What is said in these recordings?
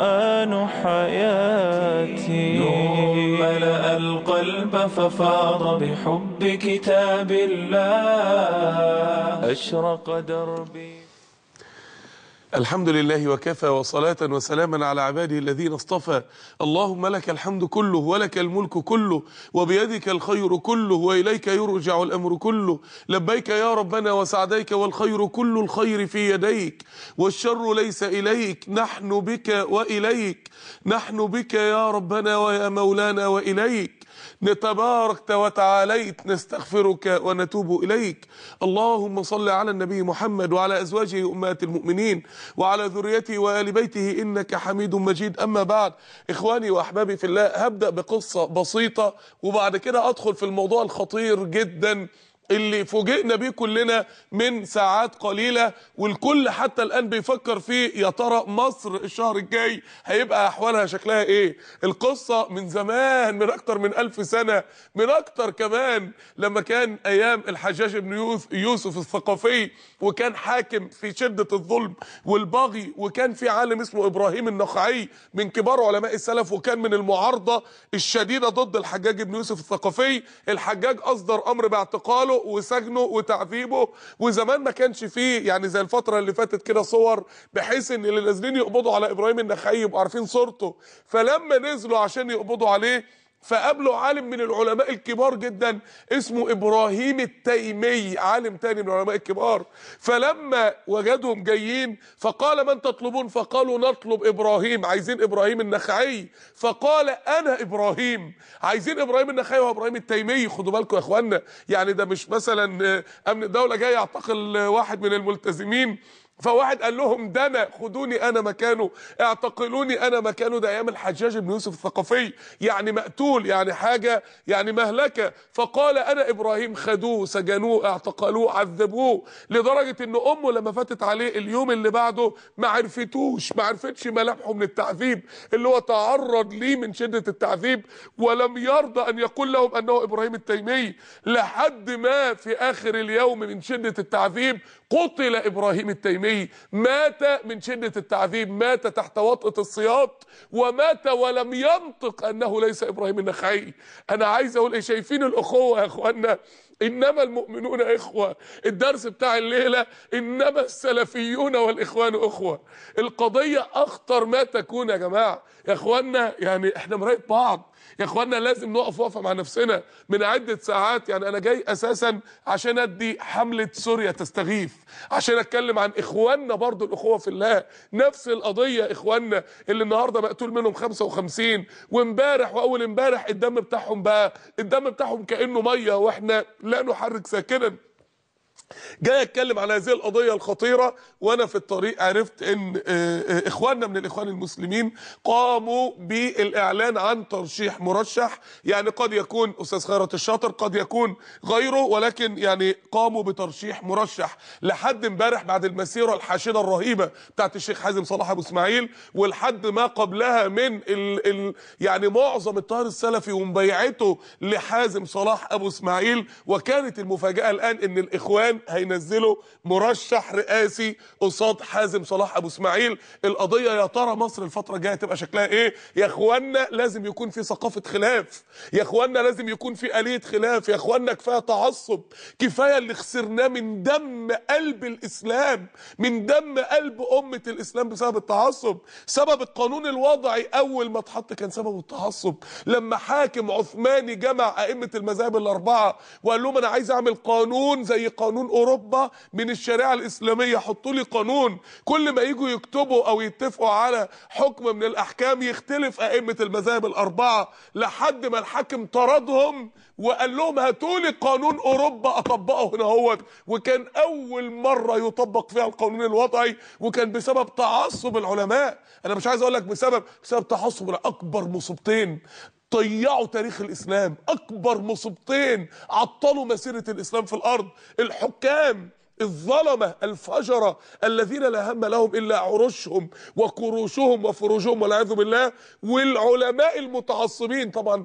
آن حياتي نور ملأ القلب ففاض بحب كتاب الله أشرق دربي الحمد لله وكفى وصلاة وسلاما على عباده الذين اصطفى اللهم لك الحمد كله ولك الملك كله وبيدك الخير كله وإليك يرجع الأمر كله لبيك يا ربنا وسعديك والخير كل الخير في يديك والشر ليس إليك نحن بك وإليك نحن بك يا ربنا ويا مولانا وإليك نتبارك وتعاليت نستغفرك ونتوب إليك اللهم صل على النبي محمد وعلى أزواجه أمهات المؤمنين وعلى ذريته وآل بيته إنك حميد مجيد أما بعد إخواني وأحبابي في الله هبدأ بقصة بسيطة وبعد كده أدخل في الموضوع الخطير جداً اللي فوجئنا بيه كلنا من ساعات قليلة والكل حتى الآن بيفكر فيه يا ترى مصر الشهر الجاي هيبقى أحوالها شكلها إيه القصة من زمان من أكتر من ألف سنة من أكتر كمان لما كان أيام الحجاج بن يوسف الثقفي وكان حاكم في شدة الظلم والبغي وكان في عالم اسمه إبراهيم النخعي من كبار علماء السلف وكان من المعارضة الشديدة ضد الحجاج بن يوسف الثقفي الحجاج أصدر أمر باعتقاله وسجنه وتعذيبه وزمان ما كانش فيه يعني زي الفتره اللي فاتت كده صور بحيث ان اللي نازلين يقبضوا على ابراهيم النخعي يبقوا عارفين صورته فلما نزلوا عشان يقبضوا عليه فقابله عالم من العلماء الكبار جدا اسمه ابراهيم التيمي عالم تاني من العلماء الكبار فلما وجدهم جايين فقال من تطلبون فقالوا نطلب ابراهيم عايزين ابراهيم النخعي فقال انا ابراهيم عايزين ابراهيم النخعي وابراهيم التيمي خدوا بالكم يا اخوانا يعني ده مش مثلا آه، امن الدوله جاي يعتقل واحد من الملتزمين فواحد قال لهم دنا خدوني انا مكانه اعتقلوني انا مكانه ده ايام الحجاج بن يوسف الثقفي يعني مقتول يعني حاجه يعني مهلكه فقال انا ابراهيم خدوه سجنوه اعتقلوه عذبوه لدرجه ان امه لما فاتت عليه اليوم اللي بعده ما عرفتوش ما عرفتش ملامحه من التعذيب اللي هو تعرض ليه من شده التعذيب ولم يرضى ان يقول لهم انه ابراهيم التيمي لحد ما في اخر اليوم من شده التعذيب قتل ابراهيم التيمي الكلي مات من شدة التعذيب مات تحت وطأة السياط ومات ولم ينطق أنه ليس إبراهيم النخعي أنا عايز أقول إيه شايفين الأخوة يا أخوانا إنما المؤمنون إخوة الدرس بتاع الليلة إنما السلفيون والإخوان أخوة القضية أخطر ما تكون يا جماعة يا أخوانا يعني إحنا مراية بعض يا اخوانا لازم نقف وقفه مع نفسنا من عده ساعات يعني انا جاي اساسا عشان ادي حمله سوريا تستغيث عشان اتكلم عن اخواننا برضو الاخوه في الله نفس القضيه اخواننا اللي النهارده مقتول منهم 55 وامبارح واول امبارح الدم بتاعهم بقى الدم بتاعهم كانه ميه واحنا لا نحرك ساكنا جاي اتكلم على هذه القضيه الخطيره وانا في الطريق عرفت ان آه، آه، اخواننا من الاخوان المسلمين قاموا بالاعلان عن ترشيح مرشح يعني قد يكون استاذ خيرت الشاطر قد يكون غيره ولكن يعني قاموا بترشيح مرشح لحد امبارح بعد المسيره الحاشده الرهيبه بتاعت الشيخ حازم صلاح ابو اسماعيل ولحد ما قبلها من الـ الـ يعني معظم الطائر السلفي ومبيعته لحازم صلاح ابو اسماعيل وكانت المفاجاه الان ان الاخوان هينزلوا مرشح رئاسي قصاد حازم صلاح أبو إسماعيل القضية يا ترى مصر الفترة الجاية تبقى شكلها إيه يا إخوانا لازم يكون في ثقافة خلاف يا إخوانا لازم يكون في آلية خلاف يا إخوانا كفاية تعصب كفاية اللي خسرناه من دم قلب الإسلام من دم قلب أمة الإسلام بسبب التعصب سبب القانون الوضعي أول ما اتحط كان سببه التعصب لما حاكم عثماني جمع أئمة المذاهب الأربعة وقال لهم أنا عايز أعمل قانون زي قانون اوروبا من الشريعه الاسلاميه حطوا لي قانون كل ما يجوا يكتبوا او يتفقوا على حكم من الاحكام يختلف ائمه المذاهب الاربعه لحد ما الحاكم طردهم وقال لهم هاتوا لي قانون اوروبا اطبقه هنا هوت وكان اول مره يطبق فيها القانون الوضعي وكان بسبب تعصب العلماء انا مش عايز اقول لك بسبب بسبب تعصب اكبر مصيبتين ضيعوا تاريخ الاسلام اكبر مصيبتين عطلوا مسيره الاسلام في الارض الحكام الظلمة الفجرة الذين لا هم لهم إلا عروشهم وكروشهم وفروجهم والعياذ بالله والعلماء المتعصبين طبعا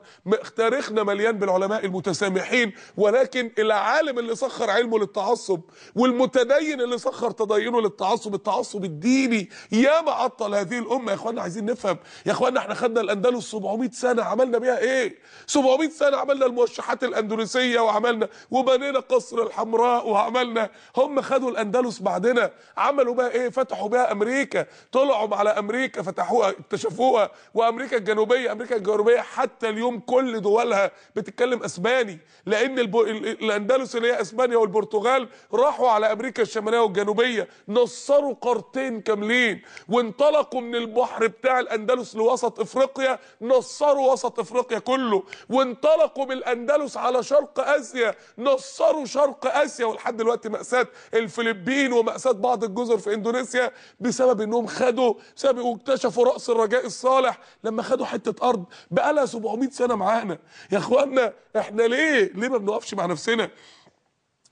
تاريخنا مليان بالعلماء المتسامحين ولكن العالم اللي سخر علمه للتعصب والمتدين اللي سخر تدينه للتعصب التعصب الديني يا معطل هذه الأمة يا إخواننا عايزين نفهم يا إخواننا احنا خدنا الأندلس 700 سنة عملنا بيها إيه 700 سنة عملنا الموشحات الأندلسية وعملنا وبنينا قصر الحمراء وعملنا هم خدوا الاندلس بعدنا عملوا بقى ايه فتحوا بقى امريكا طلعوا على امريكا فتحوها اكتشفوها وامريكا الجنوبيه امريكا الجنوبيه حتى اليوم كل دولها بتتكلم اسباني لان الب... الاندلس اللي هي اسبانيا والبرتغال راحوا على امريكا الشماليه والجنوبيه نصروا قارتين كاملين وانطلقوا من البحر بتاع الاندلس لوسط افريقيا نصروا وسط افريقيا كله وانطلقوا من الاندلس على شرق اسيا نصروا شرق اسيا ولحد دلوقتي مأساة الفلبين ومأساة بعض الجزر في اندونيسيا بسبب انهم خدوا بسبب واكتشفوا رأس الرجاء الصالح لما خدوا حتة ارض بقالها 700 سنة معانا يا اخوانا احنا ليه ليه ما بنقفش مع نفسنا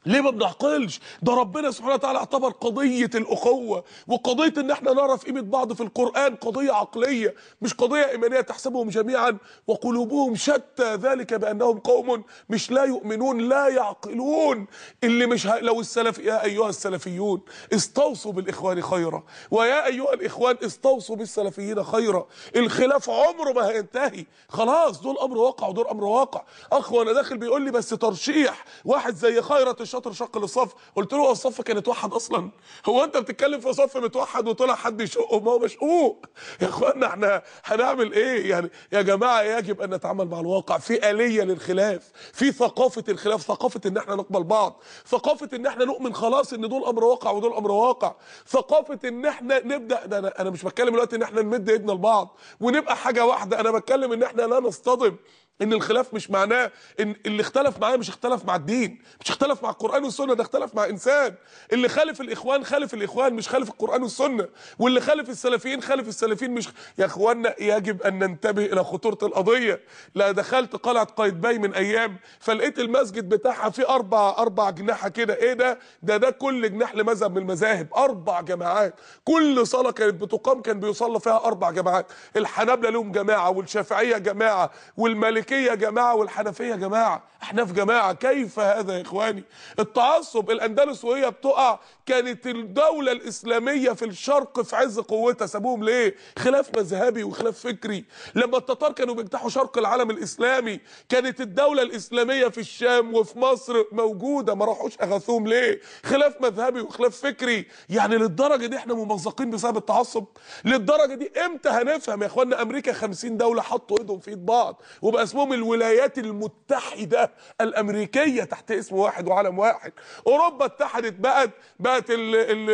ليه ما بنعقلش ده ربنا سبحانه وتعالى اعتبر قضية الأخوة وقضية ان احنا نرى في قيمة بعض في القرآن قضية عقلية مش قضية إيمانية تحسبهم جميعا وقلوبهم شتى ذلك بأنهم قوم مش لا يؤمنون لا يعقلون اللي مش ه... لو السلف يا أيها السلفيون استوصوا بالإخوان خيرا ويا أيها الإخوان استوصوا بالسلفيين خيرا الخلاف عمره ما هينتهي خلاص دول أمر واقع ودول أمر واقع أخوانا أنا داخل بيقول لي بس ترشيح واحد زي خيرة الشاطر شق للصف قلت له هو الصف كان اتوحد اصلا هو انت بتتكلم في صف متوحد وطلع حد يشقه ما هو مشقوق يا اخوانا احنا هنعمل ايه يعني يا جماعه يجب ان نتعامل مع الواقع في اليه للخلاف في ثقافه الخلاف ثقافه ان احنا نقبل بعض ثقافه ان احنا نؤمن خلاص ان دول امر واقع ودول امر واقع ثقافه ان احنا نبدا انا انا مش بتكلم دلوقتي ان احنا نمد ايدنا لبعض ونبقى حاجه واحده انا بتكلم ان احنا لا نصطدم ان الخلاف مش معناه ان اللي اختلف معايا مش اختلف مع الدين مش اختلف مع القران والسنه ده اختلف مع انسان اللي خالف الاخوان خالف الاخوان مش خالف القران والسنه واللي خالف السلفيين خالف السلفيين مش يا اخوانا يجب ان ننتبه الى خطوره القضيه لا دخلت قلعه قايتباي من ايام فلقيت المسجد بتاعها فيه اربع اربع جناحه كده ايه ده ده ده كل جناح لمذهب من المذاهب اربع جماعات كل صلاه كانت بتقام كان بيصلى فيها اربع جماعات الحنابلة لهم جماعه والشافعيه جماعه والمالك المالكية يا جماعة والحنفية يا جماعة احنا في جماعة كيف هذا يا اخواني التعصب الاندلس وهي بتقع كانت الدولة الاسلامية في الشرق في عز قوتها سابوهم ليه خلاف مذهبي وخلاف فكري لما التتار كانوا بيجتاحوا شرق العالم الاسلامي كانت الدولة الاسلامية في الشام وفي مصر موجودة ما راحوش اغاثوهم ليه خلاف مذهبي وخلاف فكري يعني للدرجة دي احنا ممزقين بسبب التعصب للدرجة دي امتى هنفهم يا اخواننا امريكا 50 دولة حطوا ايدهم في ايد بعض وبقى اسمهم الولايات المتحده الامريكيه تحت اسم واحد وعلم واحد اوروبا اتحدت بقت بقت الـ الـ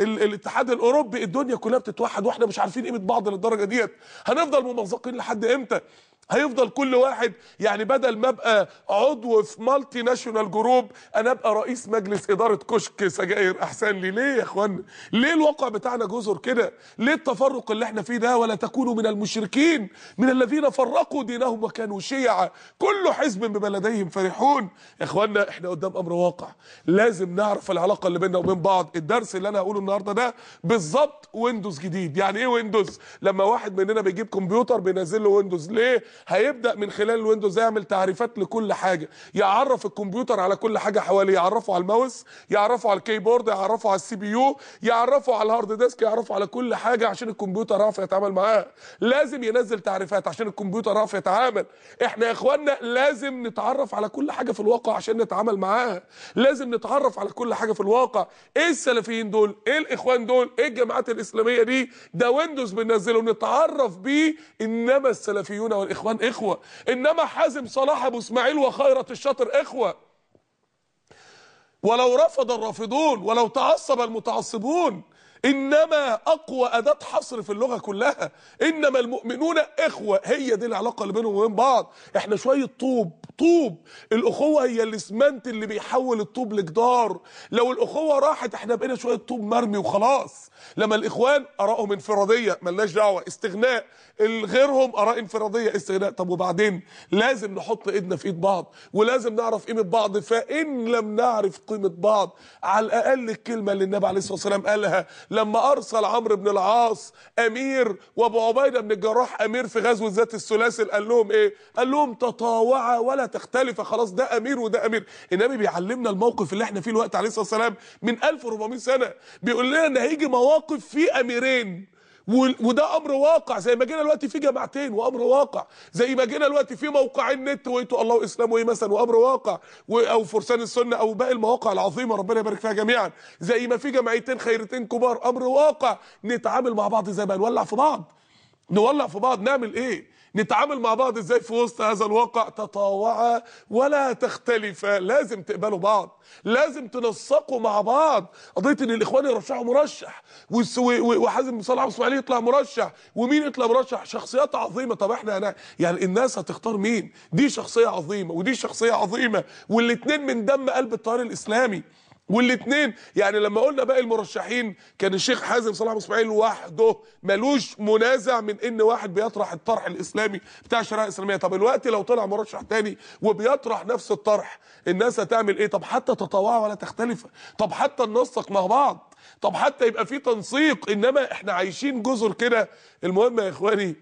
الـ الاتحاد الاوروبي الدنيا كلها بتتوحد واحنا مش عارفين قيمه بعض للدرجه ديت هنفضل ممزقين لحد امتى هيفضل كل واحد يعني بدل ما ابقى عضو في مالتي ناشونال جروب انا ابقى رئيس مجلس اداره كشك سجاير احسن لي ليه يا اخوانا ليه الواقع بتاعنا جزر كده ليه التفرق اللي احنا فيه ده ولا تكونوا من المشركين من الذين فرقوا دينهم وكانوا شيعا كل حزب بما لديهم فرحون يا اخوانا احنا قدام امر واقع لازم نعرف العلاقه اللي بيننا وبين بعض الدرس اللي انا هقوله النهارده ده بالظبط ويندوز جديد يعني ايه ويندوز لما واحد مننا بيجيب كمبيوتر بينزل له ويندوز ليه هيبدا من خلال الويندوز يعمل تعريفات لكل حاجه يعرف الكمبيوتر على كل حاجه حواليه يعرفه على الماوس يعرفه على الكيبورد يعرفه على السي بي يو يعرفه على الهارد ديسك يعرفه على كل حاجه عشان الكمبيوتر يعرف يتعامل معاها لازم ينزل تعريفات عشان الكمبيوتر يعرف يتعامل احنا يا اخوانا لازم نتعرف على كل حاجه في الواقع عشان نتعامل معاها لازم نتعرف على كل حاجه في الواقع ايه السلفيين دول ايه الاخوان دول ايه الجماعات الاسلاميه دي ده ويندوز بننزله نتعرف بيه انما السلفيون والاخوان الشيطان اخوه انما حازم صلاح ابو اسماعيل وخيره الشاطر اخوه ولو رفض الرافضون ولو تعصب المتعصبون انما اقوى اداه حصر في اللغه كلها انما المؤمنون اخوه هي دي العلاقه اللي بينهم وبين بعض احنا شويه طوب طوب الاخوه هي الاسمنت اللي بيحول الطوب لجدار لو الاخوه راحت احنا بقينا شويه طوب مرمي وخلاص لما الاخوان ارائهم انفراديه ملناش دعوه استغناء غيرهم اراء انفراديه استغناء طب وبعدين لازم نحط ايدنا في ايد بعض ولازم نعرف قيمه بعض فان لم نعرف قيمه بعض على الاقل الكلمه اللي النبي عليه الصلاه والسلام قالها لما ارسل عمرو بن العاص امير وابو عبيده بن الجراح امير في غزوه ذات الثلاثي قال لهم ايه قال لهم تطاوعا ولا تختلفا خلاص ده امير وده امير النبي بيعلمنا الموقف اللي احنا فيه الوقت عليه الصلاه والسلام من 1400 سنه بيقول لنا ان هيجي مواقف مواقف في اميرين وده امر واقع زي ما جينا دلوقتي في جماعتين وامر واقع زي ما جينا دلوقتي في موقعين نت ويتو الله واسلام وايه مثلا وامر واقع او فرسان السنه او باقي المواقع العظيمه ربنا يبارك فيها جميعا زي ما في جمعيتين خيرتين كبار امر واقع نتعامل مع بعض زي ما نولع في بعض نولع في بعض نعمل ايه نتعامل مع بعض ازاي في وسط هذا الواقع تطاوعا ولا تختلفا لازم تقبلوا بعض لازم تنسقوا مع بعض قضيه ان الاخوان يرشحوا مرشح وحازم صلاح واسماعيل يطلع مرشح ومين يطلع مرشح شخصيات عظيمه طب احنا أنا يعني الناس هتختار مين دي شخصيه عظيمه ودي شخصيه عظيمه والاثنين من دم قلب التيار الاسلامي والاثنين يعني لما قلنا باقي المرشحين كان الشيخ حازم صلاح اسماعيل وحده ملوش منازع من ان واحد بيطرح الطرح الاسلامي بتاع الشريعه الاسلاميه طب الوقت لو طلع مرشح تاني وبيطرح نفس الطرح الناس هتعمل ايه طب حتى تطوع ولا تختلف طب حتى ننسق مع بعض طب حتى يبقى في تنسيق انما احنا عايشين جزر كده المهم يا اخواني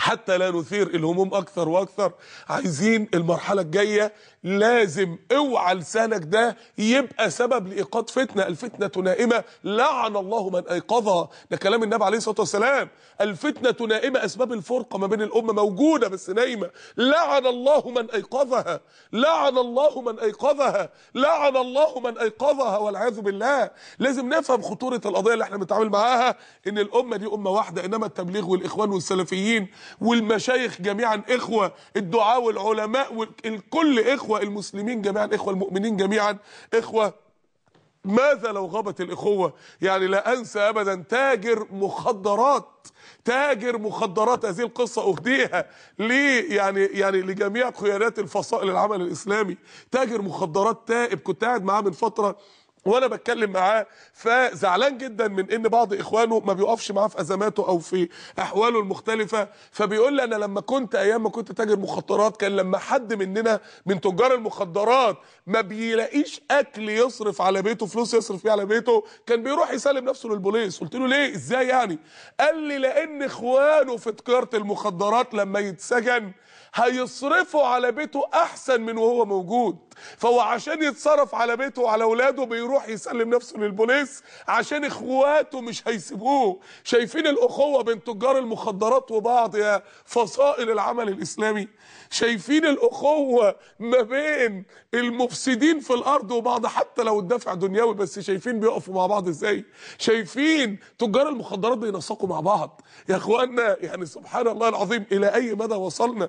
حتى لا نثير الهموم اكثر واكثر عايزين المرحله الجايه لازم اوعى لسانك ده يبقى سبب لايقاد فتنه الفتنه نائمه لعن الله من ايقظها ده كلام النبي عليه الصلاه والسلام الفتنه نائمه اسباب الفرقه ما بين الامه موجوده بس نايمه لعن الله من ايقظها لعن الله من ايقظها لعن الله من ايقظها والعياذ بالله لازم نفهم خطوره القضيه اللي احنا بنتعامل معاها ان الامه دي امه واحده انما التبليغ والاخوان والسلفيين والمشايخ جميعا اخوه الدعاه والعلماء والكل اخوه المسلمين جميعا اخوه المؤمنين جميعا اخوه ماذا لو غابت الاخوه يعني لا انسى ابدا تاجر مخدرات تاجر مخدرات هذه القصة أهديها ليه يعني يعني لجميع قيادات الفصائل العمل الإسلامي تاجر مخدرات تائب كنت قاعد معاه من فترة وانا بتكلم معاه فزعلان جدا من ان بعض اخوانه ما بيقفش معاه في ازماته او في احواله المختلفه فبيقول لي انا لما كنت ايام ما كنت تاجر مخدرات كان لما حد مننا من تجار المخدرات ما بيلاقيش اكل يصرف على بيته فلوس يصرف فيه على بيته كان بيروح يسلم نفسه للبوليس قلت له ليه ازاي يعني قال لي لان اخوانه في تجاره المخدرات لما يتسجن هيصرفه على بيته احسن من وهو موجود فهو عشان يتصرف على بيته وعلى اولاده بيروح يسلم نفسه للبوليس عشان اخواته مش هيسيبوه شايفين الاخوه بين تجار المخدرات وبعض يا فصائل العمل الاسلامي شايفين الاخوه ما بين المفسدين في الارض وبعض حتى لو الدفع دنيوي بس شايفين بيقفوا مع بعض ازاي شايفين تجار المخدرات بينسقوا مع بعض يا اخوانا يعني سبحان الله العظيم الى اي مدى وصلنا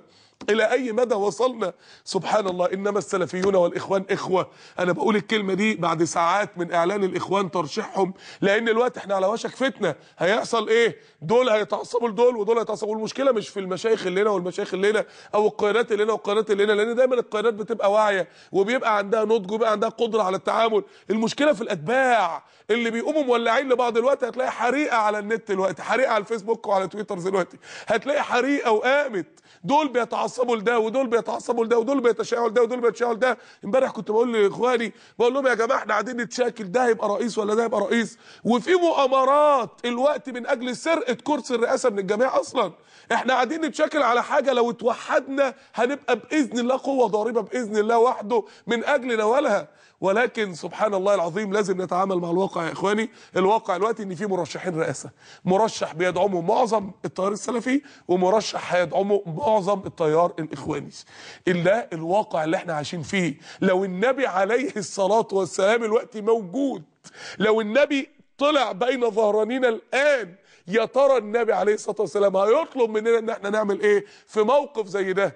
الى اي مدى وصلنا سبحان الله انما السلفيون والاخوان اخوه انا بقول الكلمه دي بعد ساعات من اعلان الاخوان ترشيحهم لان الوقت احنا على وشك فتنه هيحصل ايه دول هيتعصبوا لدول ودول هيتعصبوا المشكله مش في المشايخ اللي هنا والمشايخ اللي هنا او القيادة القيادات اللي هنا والقيادات اللي هنا لان دايما القيادات بتبقى واعيه وبيبقى عندها نضج وبيبقى عندها قدره على التعامل المشكله في الاتباع اللي بيقوموا مولعين لبعض الوقت هتلاقي حريقه على النت دلوقتي حريقه على الفيسبوك وعلى تويتر دلوقتي هتلاقي حريقه وقامت دول بيتعصبوا لده ودول بيتعصبوا لده ودول بيتشاؤوا لده ودول بيتشاؤوا لده امبارح كنت بقول لاخواني بقول لهم يا جماعه احنا قاعدين نتشاكل ده هيبقى رئيس ولا ده هيبقى رئيس وفي مؤامرات الوقت من اجل سرقه كرسي الرئاسه من الجميع اصلا احنا قاعدين نتشكل على حاجه لو اتوحدنا هنبقى باذن الله قوه ضاربه باذن الله وحده من اجل نوالها ولكن سبحان الله العظيم لازم نتعامل مع الواقع يا اخواني الواقع دلوقتي ان في مرشحين رئاسه مرشح بيدعمه معظم التيار السلفي ومرشح هيدعمه معظم التيار الاخواني الا الواقع اللي احنا عايشين فيه لو النبي عليه الصلاه والسلام الوقت موجود لو النبي طلع بين ظهرانينا الان يا ترى النبي عليه الصلاه والسلام هيطلب مننا ان احنا نعمل ايه في موقف زي ده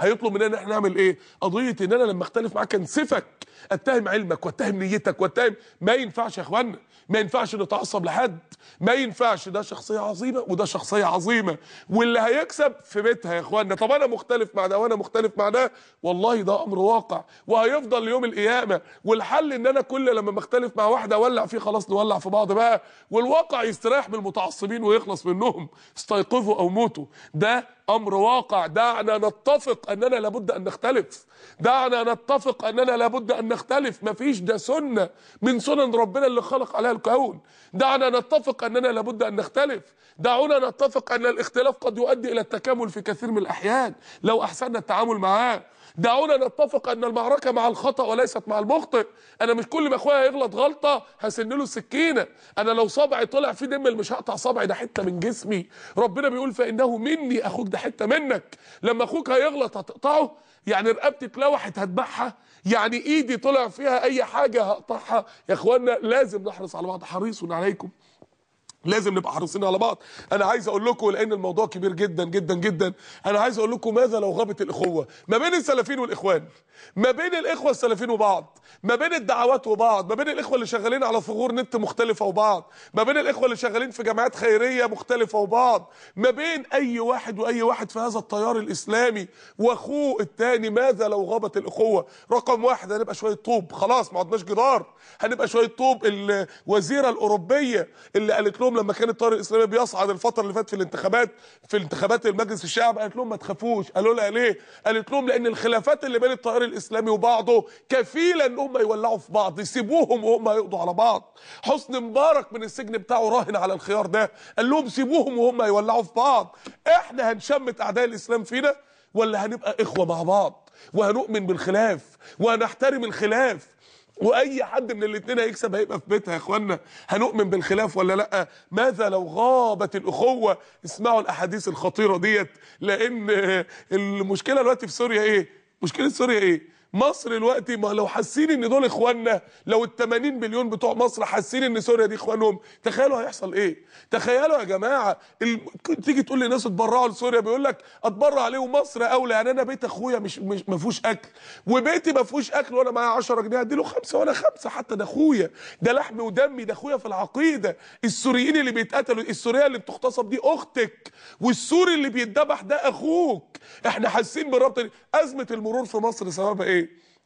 هيطلب مننا ان احنا نعمل ايه قضيه ان انا لما اختلف معاك انسفك اتهم علمك واتهم نيتك واتهم ما ينفعش يا اخوانا ما ينفعش نتعصب لحد ما ينفعش ده شخصيه عظيمه وده شخصيه عظيمه واللي هيكسب في بيتها يا اخوانا طب انا مختلف مع ده وانا مختلف مع ده والله ده امر واقع وهيفضل ليوم القيامه والحل ان انا كل لما بختلف مع واحده اولع فيه خلاص نولع في بعض بقى والواقع يستريح من المتعصبين ويخلص منهم استيقظوا او موتوا ده امر واقع دعنا نتفق اننا لابد ان نختلف دعنا نتفق اننا لابد ان نختلف مفيش ده سنه من سنن ربنا اللي خلق عليها الكون دعنا نتفق اننا لابد ان نختلف دعونا نتفق ان الاختلاف قد يؤدي الى التكامل في كثير من الاحيان لو احسننا التعامل معاه دعونا نتفق ان المعركه مع الخطا وليست مع المخطئ انا مش كل ما اخويا يغلط غلطه هسن له السكينه انا لو صبعي طلع فيه دم مش هقطع صبعي ده حته من جسمي ربنا بيقول فانه مني اخوك ده حته منك لما اخوك هيغلط هتقطعه يعني رقبتي اتلوحت هتبعها يعني ايدي طلع فيها اي حاجه هقطعها يا اخوانا لازم نحرص على بعض حريص عليكم لازم نبقى حريصين على بعض انا عايز اقول لكم لان الموضوع كبير جدا جدا جدا انا عايز اقول لكم ماذا لو غابت الاخوه ما بين السلفيين والاخوان ما بين الاخوه السلفيين وبعض ما بين الدعوات وبعض ما بين الاخوه اللي شغالين على ثغور نت مختلفه وبعض ما بين الاخوه اللي شغالين في جمعيات خيريه مختلفه وبعض ما بين اي واحد واي واحد في هذا التيار الاسلامي واخوه الثاني ماذا لو غابت الاخوه رقم واحد هنبقى شويه طوب خلاص ما عدناش جدار هنبقى شويه طوب الوزيره الاوروبيه اللي قالت لهم لهم لما كان الطاهر الاسلامي بيصعد الفتره اللي فاتت في الانتخابات في انتخابات المجلس الشعب قالت لهم ما تخافوش قالوا لها ليه قالت لهم لان الخلافات اللي بين الطاهر الاسلامي وبعضه كفيله ان هم يولعوا في بعض سيبوهم وهم هيقضوا على بعض حسني مبارك من السجن بتاعه راهن على الخيار ده قال لهم سيبوهم وهم هيولعوا في بعض احنا هنشمت اعداء الاسلام فينا ولا هنبقى اخوه مع بعض وهنؤمن بالخلاف وهنحترم الخلاف واي حد من الاثنين هيكسب هيبقى في بيتها يا اخوانا هنؤمن بالخلاف ولا لا ماذا لو غابت الاخوه اسمعوا الاحاديث الخطيره ديت لان المشكله دلوقتي في سوريا ايه مشكله سوريا ايه مصر دلوقتي ما لو حاسين ان دول اخواننا لو ال 80 مليون بتوع مصر حاسين ان سوريا دي اخوانهم تخيلوا هيحصل ايه تخيلوا يا جماعه ال... تيجي تقول ناس اتبرعوا لسوريا بيقول لك اتبرع ليه ومصر اولى يعني انا بيت اخويا مش, ما فيهوش اكل وبيتي ما فيهوش اكل وانا معايا 10 جنيه ادي له خمسه وانا خمسه حتى ده اخويا ده لحمي ودمي ده اخويا في العقيده السوريين اللي بيتقتلوا السوريه اللي بتغتصب دي اختك والسوري اللي بيتذبح ده اخوك احنا حاسين بالربط ازمه المرور في مصر سببها ايه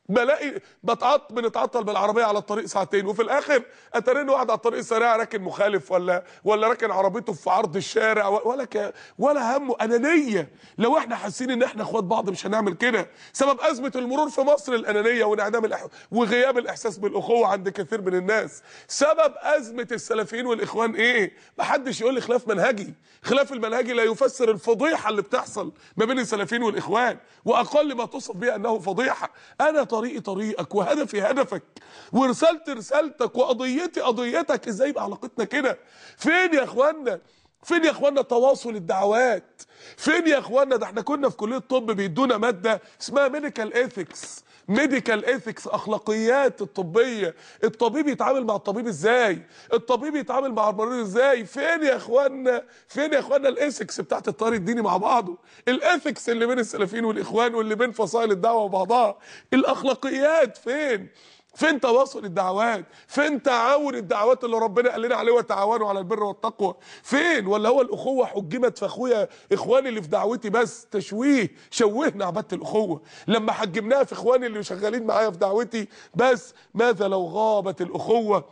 بلاقي بتعط بنتعطل بالعربيه على الطريق ساعتين وفي الاخر اترن واحد على الطريق السريع راكن مخالف ولا ولا راكن عربيته في عرض الشارع ولا ك... ولا همه انانيه لو احنا حاسين ان احنا اخوات بعض مش هنعمل كده سبب ازمه المرور في مصر الانانيه وانعدام الأح... وغياب الاحساس بالاخوه عند كثير من الناس سبب ازمه السلفيين والاخوان ايه محدش يقول لي خلاف منهجي خلاف المنهجي لا يفسر الفضيحه اللي بتحصل ما بين السلفيين والاخوان واقل ما توصف به انه فضيحه انا طريقي طريقك وهدفي هدفك ورسالتي رسالتك وقضيتي قضيتك ازاي يبقى علاقتنا كده فين يا اخوانا فين يا اخوانا تواصل الدعوات فين يا اخوانا ده احنا كنا في كليه الطب بيدونا ماده اسمها ميديكال ايثكس ميديكال ايثكس اخلاقيات الطبيه الطبيب يتعامل مع الطبيب ازاي الطبيب يتعامل مع المريض ازاي فين يا اخوانا فين يا اخوانا الايثكس بتاعت الطار الديني مع بعضه الايثكس اللي بين السلفيين والاخوان واللي بين فصائل الدعوه وبعضها الاخلاقيات فين فين تواصل الدعوات فين تعاون الدعوات اللي ربنا قال لنا عليه وتعاونوا على البر والتقوى فين ولا هو الاخوه حجمت في اخويا اخواني اللي في دعوتي بس تشويه شوهنا عباده الاخوه لما حجمناها في اخواني اللي شغالين معايا في دعوتي بس ماذا لو غابت الاخوه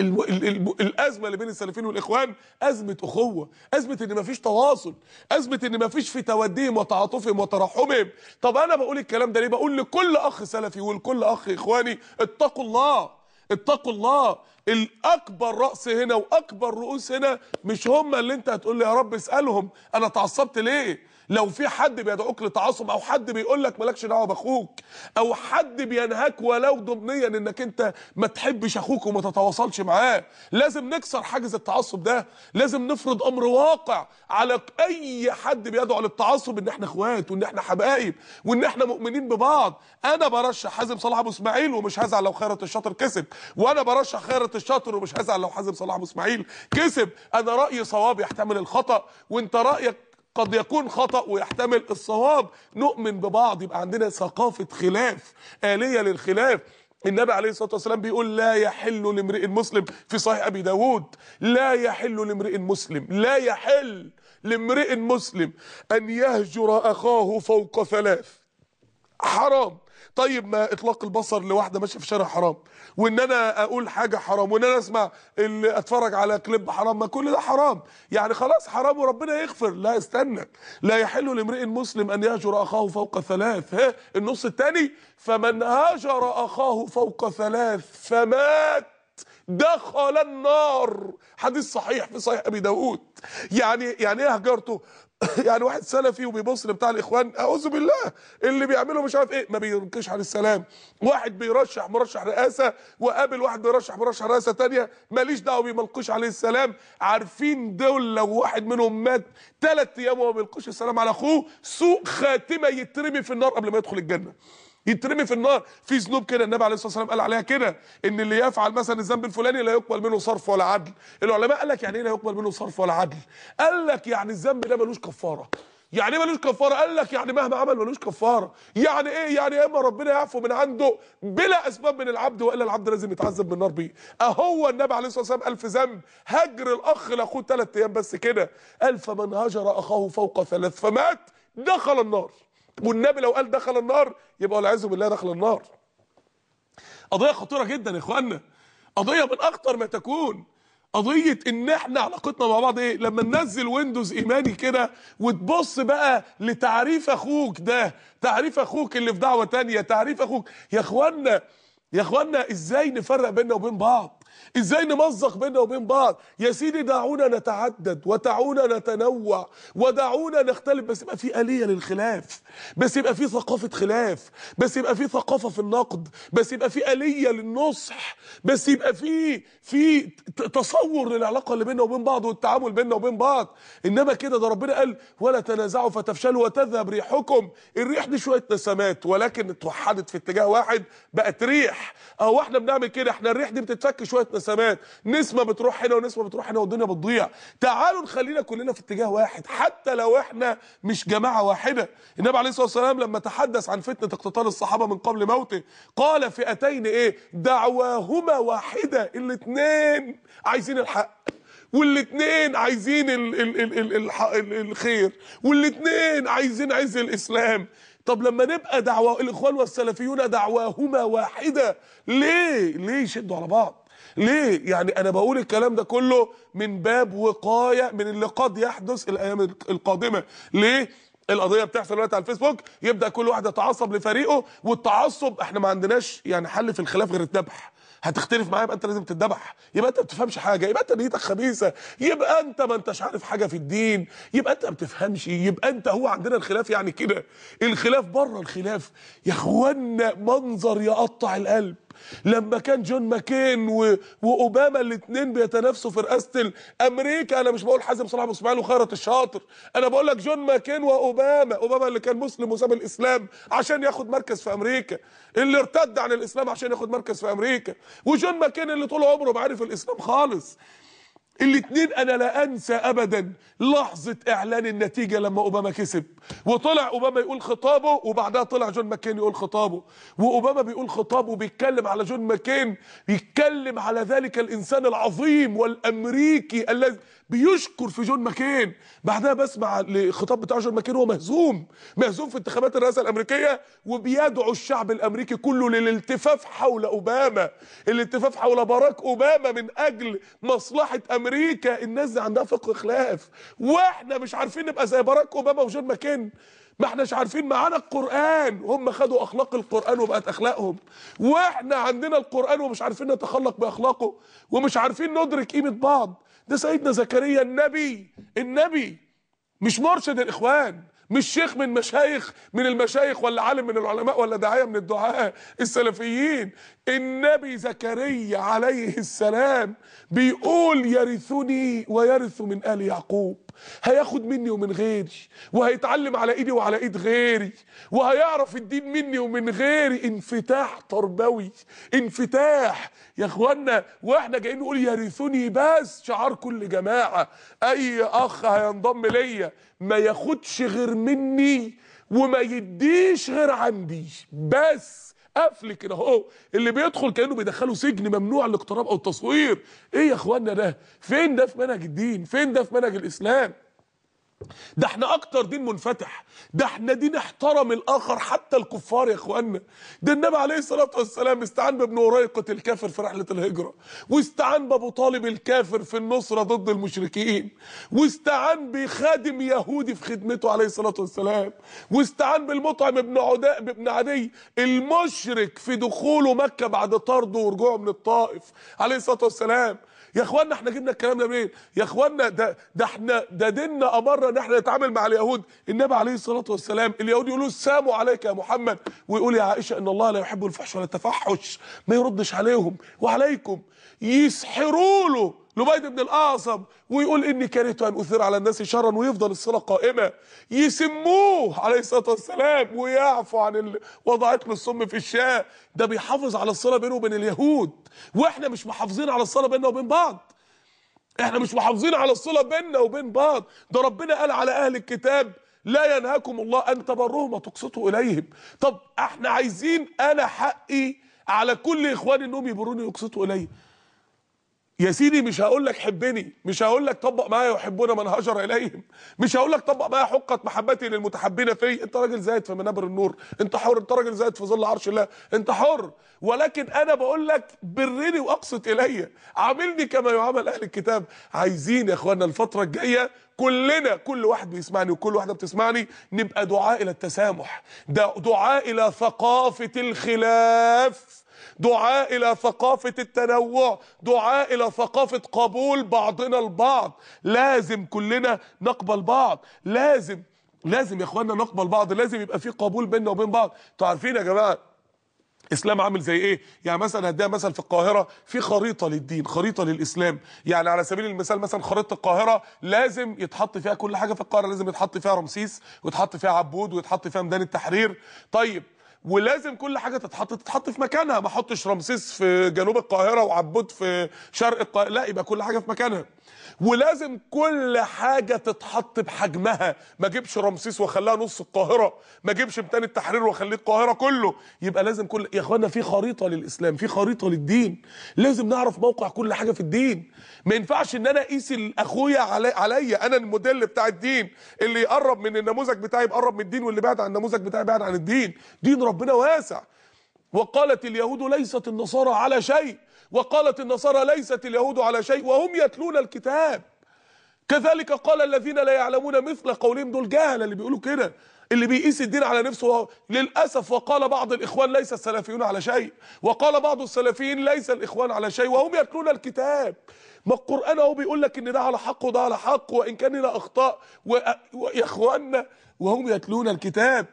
الو... الو... الازمه اللي بين السلفيين والاخوان ازمه اخوه ازمه ان ما فيش تواصل ازمه ان ما فيش في توديهم وتعاطفهم وترحمهم طب انا بقول الكلام ده ليه بقول لكل اخ سلفي ولكل اخ اخواني اتقوا الله اتقوا الله الاكبر راس هنا واكبر رؤوس هنا مش هم اللي انت هتقول لي يا رب اسالهم انا اتعصبت ليه لو في حد بيدعوك لتعاصم او حد بيقول لك مالكش دعوه باخوك او حد بينهاك ولو ضمنيا انك انت ما تحبش اخوك وما تتواصلش معاه لازم نكسر حاجز التعصب ده لازم نفرض امر واقع على اي حد بيدعو للتعصب ان احنا اخوات وان احنا حبايب وان احنا مؤمنين ببعض انا برشح حازم صلاح ابو اسماعيل ومش هزعل لو خيرت الشاطر كسب وانا برشح خيرت الشاطر ومش هزعل لو حازم صلاح ابو اسماعيل كسب انا رايي صواب يحتمل الخطا وانت رايك قد يكون خطأ ويحتمل الصواب نؤمن ببعض يبقى عندنا ثقافة خلاف آلية للخلاف النبي عليه الصلاه والسلام بيقول لا يحل لامرئ مسلم في صحيح ابي داود لا يحل لامرئ مسلم لا يحل لامرئ مسلم ان يهجر اخاه فوق ثلاث حرام طيب ما اطلاق البصر لواحده ماشيه في شارع حرام وان انا اقول حاجه حرام وان انا اسمع اللي اتفرج على كليب حرام ما كل ده حرام يعني خلاص حرام وربنا يغفر لا استنى لا يحل لامرئ مسلم ان يهجر اخاه فوق ثلاث ها النص الثاني فمن هجر اخاه فوق ثلاث فمات دخل النار حديث صحيح في صحيح ابي داود يعني يعني ايه هجرته يعني واحد سلفي وبيبص لبتاع الاخوان اعوذ بالله اللي بيعمله مش عارف ايه ما بينكش عن السلام واحد بيرشح مرشح رئاسه وقابل واحد بيرشح مرشح رئاسه ثانيه ماليش دعوه بيه يلقوش عليه السلام عارفين دول لو واحد منهم مات ثلاث ايام وهو بيلقوش السلام على اخوه سوء خاتمه يترمي في النار قبل ما يدخل الجنه يترمي في النار في ذنوب كده النبي عليه الصلاه والسلام قال عليها كده ان اللي يفعل مثلا الذنب الفلاني لا يقبل منه صرف ولا عدل العلماء قال لك يعني ايه لا يقبل منه صرف ولا عدل قال لك يعني الذنب ده ملوش كفاره يعني ايه ملوش كفاره قال لك يعني مهما عمل ملوش كفاره يعني ايه يعني يا إيه اما ربنا يعفو من عنده بلا اسباب من العبد والا العبد لازم يتعذب من النار بيه اهو النبي عليه الصلاه والسلام قال في ذنب هجر الاخ لاخوه ثلاث ايام بس كده قال فمن هجر اخاه فوق ثلاث فمات دخل النار والنبي لو قال دخل النار يبقى والعياذ بالله دخل النار قضيه خطيره جدا يا اخوانا قضيه من اخطر ما تكون قضية ان احنا علاقتنا مع بعض ايه لما ننزل ويندوز ايماني كده وتبص بقى لتعريف اخوك ده تعريف اخوك اللي في دعوة تانية تعريف اخوك يا اخوانا يا اخوانا ازاي نفرق بيننا وبين بعض ازاي نمزق بيننا وبين بعض يا سيدي دعونا نتعدد ودعونا نتنوع ودعونا نختلف بس يبقى في آلية للخلاف بس يبقى في ثقافة خلاف بس يبقى في ثقافة في النقد بس يبقى في آلية للنصح بس يبقى في في تصور للعلاقة اللي بيننا وبين بعض والتعامل بيننا وبين بعض انما كده ده ربنا قال ولا تنازعوا فتفشلوا وتذهب ريحكم الريح دي شوية نسمات ولكن اتوحدت في اتجاه واحد بقت ريح اهو احنا بنعمل كده احنا الريح دي بتتفك شوية ثلاث نسمات نسمه بتروح هنا ونسمه بتروح هنا والدنيا بتضيع تعالوا نخلينا كلنا في اتجاه واحد حتى لو احنا مش جماعه واحده النبي عليه الصلاه والسلام لما تحدث عن فتنه اقتتال الصحابه من قبل موته قال فئتين ايه دعواهما واحده الاثنين عايزين الحق والاثنين عايزين الـ الـ الـ الـ الـ الـ الخير والاثنين عايزين عز الاسلام طب لما نبقى دعوة الاخوان والسلفيون دعواهما واحده ليه ليه يشدوا على بعض ليه يعني انا بقول الكلام ده كله من باب وقايه من اللي قد يحدث الايام القادمه ليه القضيه بتحصل دلوقتي على الفيسبوك يبدا كل واحد يتعصب لفريقه والتعصب احنا ما عندناش يعني حل في الخلاف غير الذبح هتختلف معايا يبقى انت لازم تتذبح يبقى انت ما بتفهمش حاجه يبقى انت نيتك خبيثه يبقى انت ما انتش عارف حاجه في الدين يبقى انت ما بتفهمش يبقى انت هو عندنا الخلاف يعني كده الخلاف بره الخلاف يا اخوانا منظر يقطع القلب لما كان جون ماكين و... واوباما الاثنين بيتنافسوا في رئاسه امريكا انا مش بقول حازم صلاح ابو اسماعيل وخيرت الشاطر انا بقول لك جون ماكين واوباما اوباما اللي كان مسلم وساب الاسلام عشان ياخد مركز في امريكا اللي ارتد عن الاسلام عشان ياخد مركز في امريكا وجون ماكين اللي طول عمره ما عارف الاسلام خالص الاثنين انا لا انسى ابدا لحظه اعلان النتيجه لما اوباما كسب وطلع اوباما يقول خطابه وبعدها طلع جون ماكين يقول خطابه واوباما بيقول خطابه بيتكلم على جون ماكين بيتكلم على ذلك الانسان العظيم والامريكي الذي بيشكر في جون ماكين بعدها بسمع الخطاب بتاع جون ماكين هو مهزوم مهزوم في انتخابات الرئاسه الامريكيه وبيدعو الشعب الامريكي كله للالتفاف حول اوباما الالتفاف حول باراك اوباما من اجل مصلحه امريكا الناس دي عندها فقه خلاف واحنا مش عارفين نبقى زي باراك اوباما وجون ماكين ما احناش عارفين معانا القرآن هم خدوا أخلاق القرآن وبقت أخلاقهم واحنا عندنا القرآن ومش عارفين نتخلق بأخلاقه ومش عارفين ندرك قيمة بعض ده سيدنا زكريا النبي النبي مش مرشد الاخوان مش شيخ من مشايخ من المشايخ ولا عالم من العلماء ولا داعيه من الدعاه السلفيين النبي زكريا عليه السلام بيقول يرثني ويرث من ال يعقوب هياخد مني ومن غيري وهيتعلم على ايدي وعلى ايد غيري وهيعرف الدين مني ومن غيري انفتاح تربوي انفتاح يا اخوانا واحنا جايين نقول يرثني بس شعار كل جماعه اي اخ هينضم ليا ما ياخدش غير مني وما يديش غير عندي بس قفل كده اهو اللي بيدخل كانه بيدخله سجن ممنوع الاقتراب او التصوير ايه يا اخوانا ده فين ده في منهج الدين فين ده في منهج الاسلام ده احنا اكتر دين منفتح ده احنا دين احترم الاخر حتى الكفار يا اخوانا ده النبي عليه الصلاه والسلام استعان بابن وريقة الكافر في رحله الهجره واستعان بابو طالب الكافر في النصره ضد المشركين واستعان بخادم يهودي في خدمته عليه الصلاه والسلام واستعان بالمطعم ابن عداء بابن عدي المشرك في دخوله مكه بعد طرده ورجوعه من الطائف عليه الصلاه والسلام يا اخوانا احنا جبنا الكلام ده منين يا اخوانا ده ده احنا ده ديننا امرنا ان احنا نتعامل مع اليهود النبي عليه الصلاه والسلام اليهود يقولوا السلام عليك يا محمد ويقول يا عائشه ان الله لا يحب الفحش ولا التفحش ما يردش عليهم وعليكم يسحروا له لبيد بن الاعظم ويقول إني كرهت أن أثير على الناس شرا ويفضل الصلة قائمة يسموه عليه الصلاة والسلام ويعفو عن ال... وضعت له السم في الشاة ده بيحافظ على الصلاة بينه وبين اليهود وإحنا مش محافظين على الصلاة بيننا وبين بعض إحنا مش محافظين على الصلة بيننا وبين بعض ده ربنا قال على أهل الكتاب لا ينهاكم الله أن تبرهم وتقسطوا إليهم طب إحنا عايزين أنا حقي على كل إخواني إنهم يبروني ويقسطوا إليّ يا سيدي مش هقول لك حبني مش هقول لك طبق معايا يحبون من هجر اليهم مش هقول لك طبق معايا حقه محبتي للمتحبين في انت راجل زايد في منابر النور انت حر انت راجل زايد في ظل عرش الله انت حر ولكن انا بقول لك برني واقسط الي عاملني كما يعامل اهل الكتاب عايزين يا اخوانا الفتره الجايه كلنا كل واحد بيسمعني وكل واحده بتسمعني نبقى دعاء الى التسامح ده دعاء الى ثقافه الخلاف دعاء الى ثقافه التنوع دعاء الى ثقافه قبول بعضنا البعض لازم كلنا نقبل بعض لازم لازم يا اخوانا نقبل بعض لازم يبقى في قبول بيننا وبين بعض انتوا عارفين يا جماعه اسلام عامل زي ايه يعني مثلا هديها مثل في القاهره في خريطه للدين خريطه للاسلام يعني على سبيل المثال مثلا خريطه القاهره لازم يتحط فيها كل حاجه في القاهره لازم يتحط فيها رمسيس ويتحط فيها عبود ويتحط فيها ميدان التحرير طيب ولازم كل حاجه تتحط تتحط في مكانها ما احطش رمسيس في جنوب القاهره وعبود في شرق القاهره لا يبقى كل حاجه في مكانها ولازم كل حاجه تتحط بحجمها ما اجيبش رمسيس واخليها نص القاهره ما اجيبش ميدان التحرير واخليه القاهره كله يبقى لازم كل يا اخوانا في خريطه للاسلام في خريطه للدين لازم نعرف موقع كل حاجه في الدين ما ينفعش ان انا اقيس اخويا علي... عليا انا الموديل بتاع الدين اللي يقرب من النموذج بتاعي يقرب من الدين واللي بعد عن النموذج بتاعي بعد عن الدين دين ربنا واسع وقالت اليهود ليست النصارى على شيء وقالت النصارى ليست اليهود على شيء وهم يتلون الكتاب كذلك قال الذين لا يعلمون مثل قولهم دول جهله اللي بيقولوا كده اللي بيقيس الدين على نفسه للأسف وقال بعض الإخوان ليس السلفيون على شيء وقال بعض السلفيين ليس الإخوان على شيء وهم يتلون الكتاب ما القرآن اهو بيقول لك إن ده على حق وده على حق وإن كان هنا أخطاء وإخواننا وهم يتلون الكتاب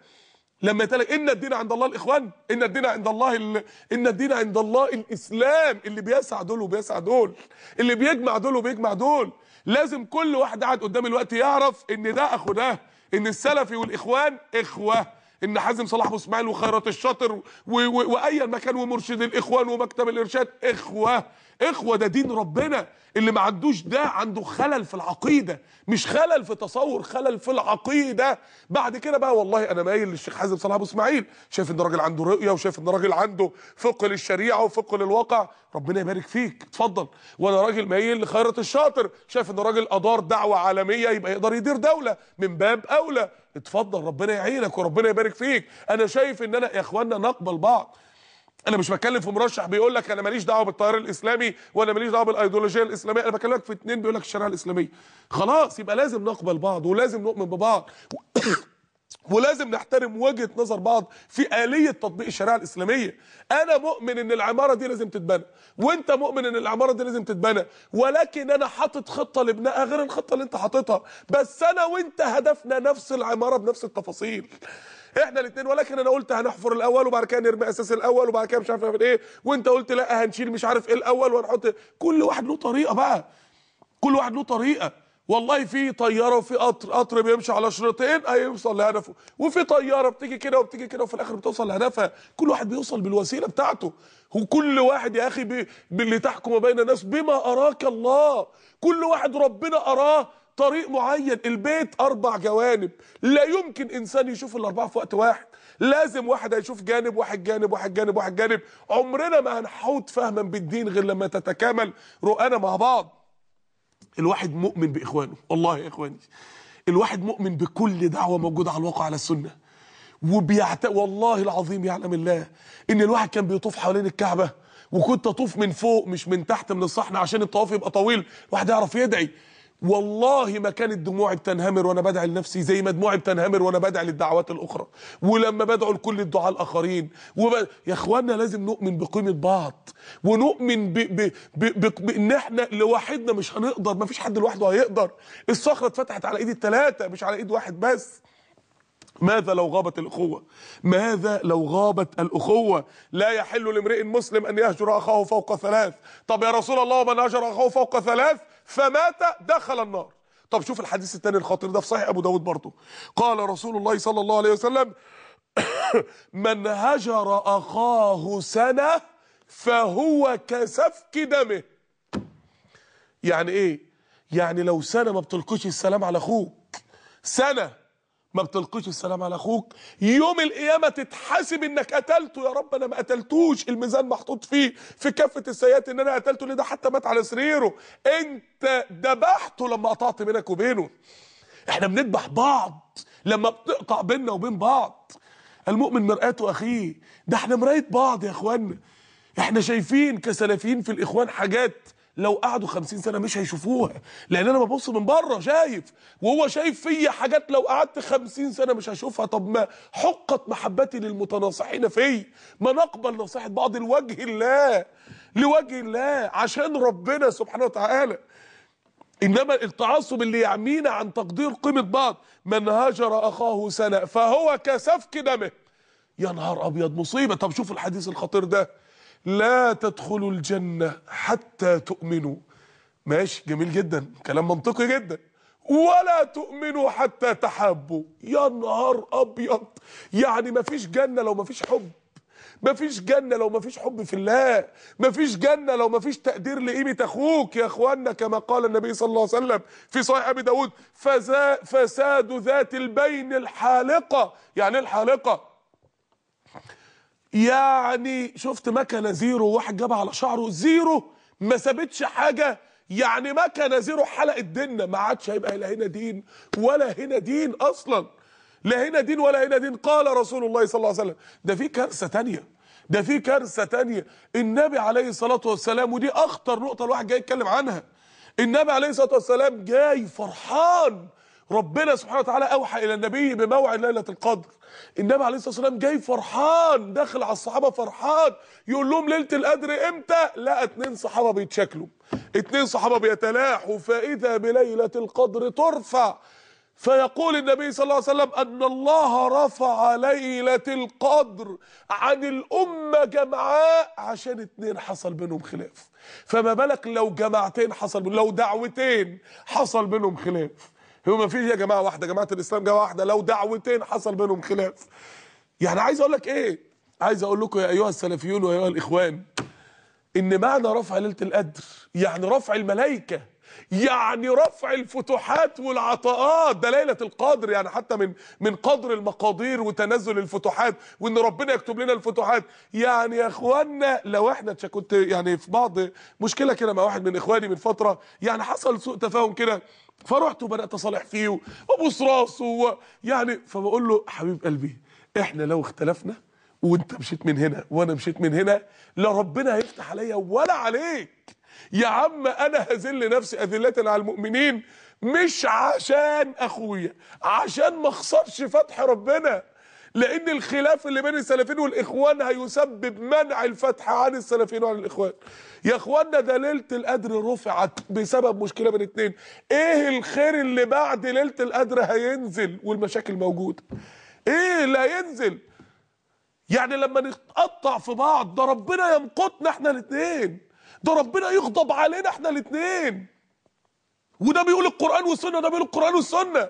لما يتقال ان الدين عند الله الاخوان ان الدين عند الله ال... ان الدين عند الله الاسلام اللي بيسع دول وبيسع دول اللي بيجمع دول وبيجمع دول لازم كل واحد قاعد قدام الوقت يعرف ان ده اخو ده ان السلفي والاخوان اخوه ان حازم صلاح واسماعيل وخيرات الشاطر وايا ما كان ومرشد الاخوان ومكتب الارشاد اخوه اخوه ده دين ربنا اللي ما عندوش ده عنده خلل في العقيده مش خلل في تصور خلل في العقيده بعد كده بقى والله انا مايل للشيخ حازم صلاح ابو اسماعيل شايف ان راجل عنده رؤيه وشايف ان راجل عنده فقه للشريعه وفقه للواقع ربنا يبارك فيك اتفضل وانا راجل مايل لخيرة الشاطر شايف ان راجل ادار دعوه عالميه يبقى يقدر يدير دوله من باب اولى اتفضل ربنا يعينك وربنا يبارك فيك انا شايف ان انا يا اخوانا نقبل بعض انا مش بتكلم في مرشح بيقول لك انا ماليش دعوه بالتيار الاسلامي ولا ماليش دعوه بالايديولوجيه الاسلاميه انا بكلمك في اتنين بيقول لك الشريعه الاسلاميه خلاص يبقى لازم نقبل بعض ولازم نؤمن ببعض ولازم نحترم وجهه نظر بعض في آلية تطبيق الشريعه الإسلامية أنا مؤمن إن العمارة دي لازم تتبنى وأنت مؤمن إن العمارة دي لازم تتبنى ولكن أنا حاطط خطة لبنائها غير الخطة اللي أنت حاططها بس أنا وأنت هدفنا نفس العمارة بنفس التفاصيل احنا الاثنين ولكن انا قلت هنحفر الاول وبعد كده نرمي اساس الاول وبعد كده مش عارف ايه وانت قلت لا هنشيل مش عارف ايه الاول وهنحط كل واحد له طريقه بقى كل واحد له طريقه والله في طياره وفي قطر قطر بيمشي على شريطين هيوصل لهدفه وفي طياره بتيجي كده وبتيجي كده وفي الاخر بتوصل لهدفها كل واحد بيوصل بالوسيله بتاعته وكل واحد يا اخي باللي تحكم بين الناس بما اراك الله كل واحد ربنا اراه طريق معين البيت اربع جوانب لا يمكن انسان يشوف الاربعه في وقت واحد لازم واحد هيشوف جانب واحد جانب واحد جانب واحد جانب عمرنا ما هنحوط فهما بالدين غير لما تتكامل رؤانا مع بعض الواحد مؤمن باخوانه والله يا اخواني الواحد مؤمن بكل دعوه موجوده على الواقع على السنه وبيعت والله العظيم يعلم الله ان الواحد كان بيطوف حوالين الكعبه وكنت اطوف من فوق مش من تحت من الصحن عشان الطواف يبقى طويل الواحد يعرف يدعي والله ما كانت دموعي بتنهمر وانا بدعي لنفسي زي ما دموعي بتنهمر وانا بدعي للدعوات الاخرى ولما بدعو لكل الدعاء الاخرين وب... يا اخوانا لازم نؤمن بقيمه بعض ونؤمن ب... ب... ب... ب... بان احنا لوحدنا مش هنقدر ما فيش حد لوحده هيقدر الصخره اتفتحت على ايد الثلاثه مش على ايد واحد بس ماذا لو غابت الأخوة ماذا لو غابت الأخوة لا يحل لامرئ مسلم أن يهجر أخاه فوق ثلاث طب يا رسول الله من هجر أخاه فوق ثلاث فمات دخل النار طب شوف الحديث الثاني الخطير ده في صحيح ابو داود برضه قال رسول الله صلى الله عليه وسلم من هجر اخاه سنه فهو كسفك دمه يعني ايه يعني لو سنه ما بتلقيش السلام على اخوك سنه ما بتلقيش السلام على اخوك يوم القيامه تتحاسب انك قتلته يا رب انا ما قتلتوش الميزان محطوط فيه في كافه السيئات ان انا قتلته ليه ده حتى مات على سريره انت ذبحته لما قطعت بينك وبينه احنا بنذبح بعض لما بتقطع بيننا وبين بعض المؤمن مرآته اخيه ده احنا مرايه بعض يا اخوانا احنا شايفين كسلفيين في الاخوان حاجات لو قعدوا خمسين سنه مش هيشوفوها لان انا ببص من بره شايف وهو شايف فيا حاجات لو قعدت خمسين سنه مش هشوفها طب ما حقت محبتي للمتناصحين في ما نقبل نصيحه بعض لوجه الله لوجه الله عشان ربنا سبحانه وتعالى انما التعصب اللي يعمينا عن تقدير قيمه بعض من هجر اخاه سنه فهو كسفك دمه يا نهار ابيض مصيبه طب شوف الحديث الخطير ده لا تدخلوا الجنة حتى تؤمنوا ماشي جميل جدا كلام منطقي جدا ولا تؤمنوا حتى تحابوا يا نهار ابيض يعني ما فيش جنه لو ما فيش حب ما فيش جنة لو ما فيش حب في الله ما فيش جنة لو ما فيش تقدير لقيمة أخوك يا أخوانا كما قال النبي صلى الله عليه وسلم في صحيح أبي داود فساد ذات البين الحالقة يعني إيه الحالقة يعني شفت مكنه زيرو واحد جابها على شعره زيرو ما سابتش حاجه يعني مكنه زيرو حلقت ديننا ما عادش هيبقى لا هنا دين ولا هنا دين اصلا لا هنا دين ولا هنا دين قال رسول الله صلى الله عليه وسلم ده في كارثه ثانيه ده في كارثه ثانيه النبي عليه الصلاه والسلام ودي اخطر نقطه الواحد جاي يتكلم عنها النبي عليه الصلاه والسلام جاي فرحان ربنا سبحانه وتعالى اوحى الى النبي بموعد ليله القدر النبي عليه الصلاه والسلام جاي فرحان داخل على الصحابه فرحان يقول لهم ليله القدر امتى لقى اتنين صحابه بيتشكلوا اتنين صحابه بيتلاحوا فاذا بليله القدر ترفع فيقول النبي صلى الله عليه وسلم أن الله رفع ليلة القدر عن الأمة جمعاء عشان اتنين حصل بينهم خلاف فما بالك لو جماعتين حصل لو دعوتين حصل بينهم خلاف هو ما فيش يا جماعه واحده جماعه الاسلام جماعه واحده لو دعوتين حصل بينهم خلاف يعني عايز اقول لك ايه عايز اقول لكم يا ايها السلفيون وايها الاخوان ان معنى رفع ليله القدر يعني رفع الملائكه يعني رفع الفتوحات والعطاءات ده ليله القدر يعني حتى من من قدر المقادير وتنزل الفتوحات وان ربنا يكتب لنا الفتوحات يعني يا اخوانا لو احنا كنت يعني في بعض مشكله كده مع واحد من اخواني من فتره يعني حصل سوء تفاهم كده فرحت وبدات اصالح فيه وابوس راسه يعني فبقول له حبيب قلبي احنا لو اختلفنا وانت مشيت من هنا وانا مشيت من هنا لا ربنا هيفتح عليا ولا عليك يا عم انا هذل نفسي اذله على المؤمنين مش عشان اخويا عشان ما اخسرش فتح ربنا لان الخلاف اللي بين السلفيين والاخوان هيسبب منع الفتح عن السلفيين وعن الاخوان يا اخوانا ده ليله القدر رفعت بسبب مشكله بين اتنين ايه الخير اللي بعد ليله القدر هينزل والمشاكل موجوده ايه اللي هينزل يعني لما نتقطع في بعض ده ربنا يمقتنا احنا الاتنين ده ربنا يغضب علينا احنا الاتنين وده بيقول القرآن والسنة وده بيقول القرآن والسنة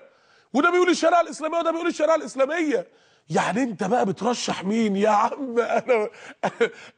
وده بيقول الشريعة الإسلامية وده بيقول الشريعة الإسلامية يعني انت بقى بترشح مين يا عم انا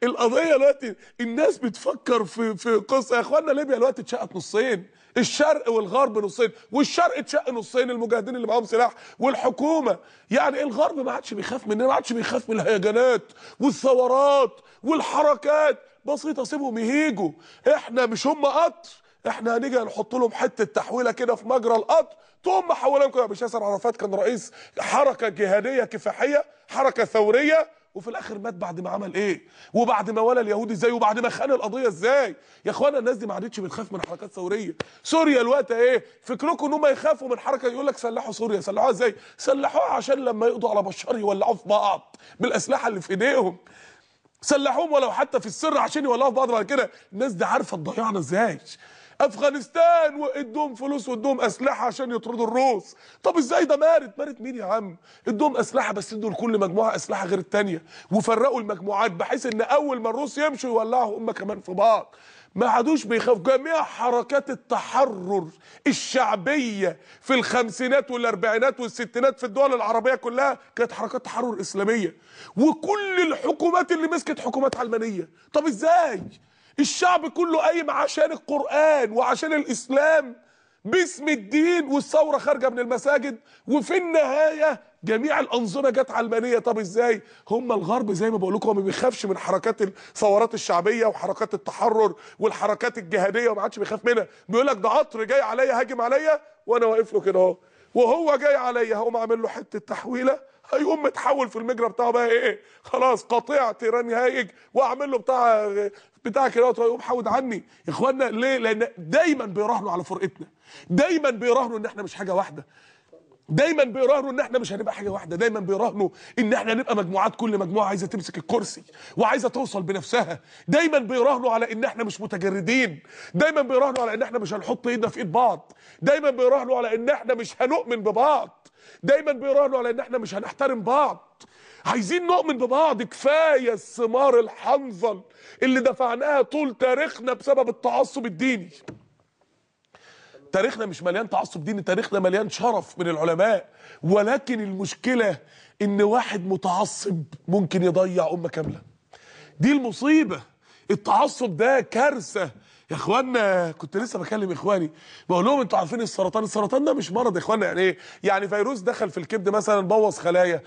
القضيه دلوقتي الناس بتفكر في في قصه يا اخوانا ليبيا دلوقتي اتشقت نصين الشرق والغرب نصين والشرق اتشق نصين المجاهدين اللي معاهم سلاح والحكومه يعني الغرب ما عادش بيخاف مننا ما عادش بيخاف من الهيجانات والثورات والحركات بسيطه سيبهم يهيجوا احنا مش هم قطر احنا هنيجي هنحط لهم حته تحويله كده في مجرى القطر تقوم محولها لكم يا باشا ياسر عرفات كان رئيس حركه جهاديه كفاحيه حركه ثوريه وفي الاخر مات بعد ما عمل ايه وبعد ما ولا اليهود ازاي وبعد ما خان القضيه ازاي يا اخوانا الناس دي ما عادتش بتخاف من حركات ثوريه سوريا الوقت ايه فكركم ان هم يخافوا من حركه يقول لك سلحوا سوريا سلحوها ازاي سلحوها عشان لما يقضوا على بشار يولعوا في بعض بالاسلحه اللي في ايديهم سلحوهم ولو حتى في السر عشان يولعوا في بعض بعد كده الناس دي عارفه تضيعنا ازاي افغانستان وادوهم فلوس وادوهم اسلحه عشان يطردوا الروس طب ازاي ده مارد مارد مين يا عم ادوهم اسلحه بس ادوا لكل مجموعه اسلحه غير الثانيه وفرقوا المجموعات بحيث ان اول ما الروس يمشوا يولعوا هم كمان في بعض ما عادوش بيخاف جميع حركات التحرر الشعبية في الخمسينات والأربعينات والستينات في الدول العربية كلها كانت حركات تحرر إسلامية وكل الحكومات اللي مسكت حكومات علمانية طب إزاي الشعب كله قايم عشان القرآن وعشان الإسلام باسم الدين والثورة خارجة من المساجد وفي النهاية جميع الأنظمة جت علمانية طب إزاي هم الغرب زي ما بقول لكم ما بيخافش من حركات الثورات الشعبية وحركات التحرر والحركات الجهادية وما عادش بيخاف منها بيقول لك ده قطر جاي عليا هاجم عليا وأنا واقف له كده أهو وهو جاي عليا هقوم عامل له حتة تحويلة هيقوم متحول في المجرى بتاعه بقى ايه خلاص قطيع تيران هايج واعمل له بتاع بتاع كده ويقوم حاود عني اخوانا ليه لان دايما بيراهنوا على فرقتنا دايما بيراهنوا ان احنا مش حاجه واحده دايما بيراهنوا ان احنا مش هنبقى حاجه واحده دايما بيراهنوا ان احنا نبقى مجموعات كل مجموعه عايزه تمسك الكرسي وعايزه توصل بنفسها دايما بيراهنوا على ان احنا مش متجردين دايما بيراهنوا على ان احنا مش هنحط ايدنا في ايد بعض دايما بيراهنوا على ان احنا مش هنؤمن ببعض دايما بيراهنوا على ان احنا مش هنحترم بعض عايزين نؤمن ببعض كفايه الثمار الحنظل اللي دفعناها طول تاريخنا بسبب التعصب الديني تاريخنا مش مليان تعصب ديني تاريخنا مليان شرف من العلماء ولكن المشكله ان واحد متعصب ممكن يضيع امه كامله دي المصيبه التعصب ده كارثه يا اخوانا كنت لسه بكلم اخواني بقول لهم انتوا عارفين السرطان السرطان ده مش مرض يا اخوانا يعني ايه يعني فيروس دخل في الكبد مثلا بوظ خلايا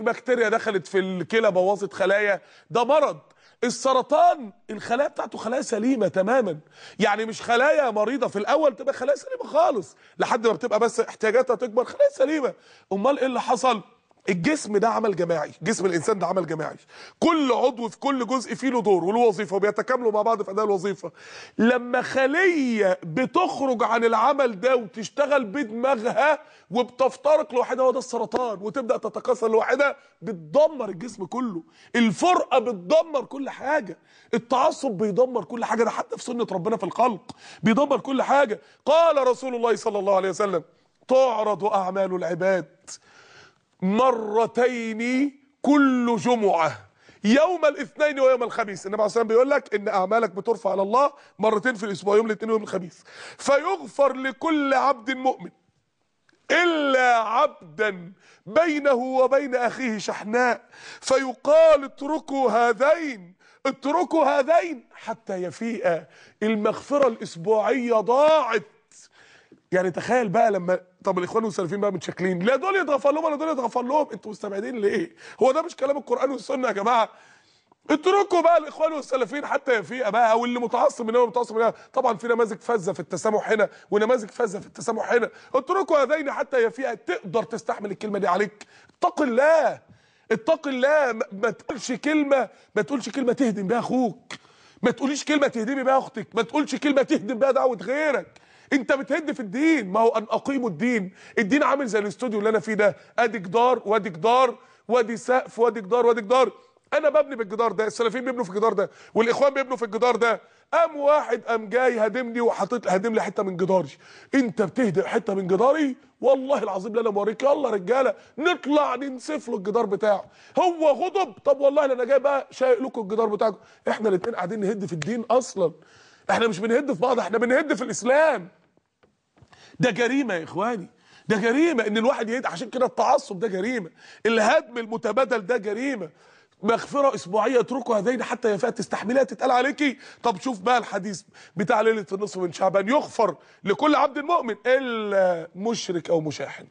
بكتيريا دخلت في الكلى بوظت خلايا ده مرض السرطان الخلايا بتاعته خلايا سليمه تماما يعني مش خلايا مريضه في الاول تبقى خلايا سليمه خالص لحد ما بتبقى بس احتياجاتها تكبر خلايا سليمه امال ايه اللي حصل الجسم ده عمل جماعي جسم الانسان ده عمل جماعي كل عضو في كل جزء فيه له دور وله وظيفه وبيتكاملوا مع بعض في اداء الوظيفه لما خليه بتخرج عن العمل ده وتشتغل بدماغها وبتفترق لوحدها هو ده السرطان وتبدا تتكاثر لوحدها بتدمر الجسم كله الفرقه بتدمر كل حاجه التعصب بيدمر كل حاجه ده حتى في سنه ربنا في الخلق بيدمر كل حاجه قال رسول الله صلى الله عليه وسلم تعرض اعمال العباد مرتين كل جمعة يوم الاثنين ويوم الخميس النبي عليه الصلاه بيقول لك ان اعمالك بترفع على الله مرتين في الاسبوع يوم الاثنين ويوم الخميس فيغفر لكل عبد مؤمن الا عبدا بينه وبين اخيه شحناء فيقال اتركوا هذين اتركوا هذين حتى يفيئ المغفره الاسبوعيه ضاعت يعني تخيل بقى لما طب الاخوان والسلفيين بقى متشكلين لا دول يتغفر لهم ولا دول يتغفر لهم انتوا مستبعدين ليه هو ده مش كلام القران والسنه يا جماعه اتركوا بقى الاخوان والسلفيين حتى في بقى او اللي متعصب من هنا متعصب من هنا طبعا في نماذج فذه في التسامح هنا ونماذج فذه في التسامح هنا اتركوا هذين حتى يا فئه تقدر تستحمل الكلمه دي عليك اتق الله اتق الله ما تقولش كلمه ما تقولش كلمه تهدم بيها اخوك ما تقوليش كلمه تهدمي بيها اختك ما تقولش كلمه تهدم بيها دعوه غيرك انت بتهد في الدين ما هو ان اقيموا الدين الدين عامل زي الاستوديو اللي انا فيه ده ادي جدار وادي جدار وادي سقف وادي جدار وادي جدار انا ببني بالجدار ده السلفيين بيبنوا في الجدار ده والاخوان بيبنوا في الجدار ده قام واحد قام جاي هادمني وحاطط هادم لي حته من جداري انت بتهدم حته من جداري والله العظيم اللي انا موريك يلا رجاله نطلع ننسف له الجدار بتاعه هو غضب طب والله انا جاي بقى شايق لكم الجدار بتاعكم احنا الاثنين قاعدين نهد في الدين اصلا احنا مش بنهد في بعض احنا بنهد في الاسلام ده جريمه يا اخواني ده جريمه ان الواحد يدعي عشان كده التعصب ده جريمه الهدم المتبادل ده جريمه مغفرة أسبوعية اتركوا هذين حتى فئة تستحملها تتقال عليكي طب شوف بقى الحديث بتاع ليلة النصف من شعبان يغفر لكل عبد مؤمن إلا مشرك أو مشاحن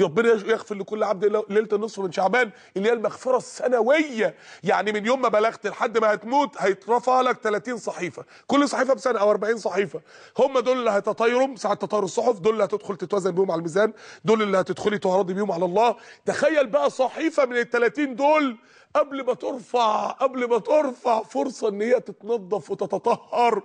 ربنا يغفر لكل عبد ليله النصف من شعبان اللي هي المغفره السنويه يعني من يوم ما بلغت لحد ما هتموت هيترفع لك 30 صحيفه كل صحيفه بسنه او 40 صحيفه هم دول اللي هتطايرهم ساعه تطاير الصحف دول اللي هتدخل تتوازن بيهم على الميزان دول اللي هتدخلي تعرضي بيهم على الله تخيل بقى صحيفه من ال 30 دول قبل ما ترفع قبل ما ترفع فرصه ان هي تتنظف وتتطهر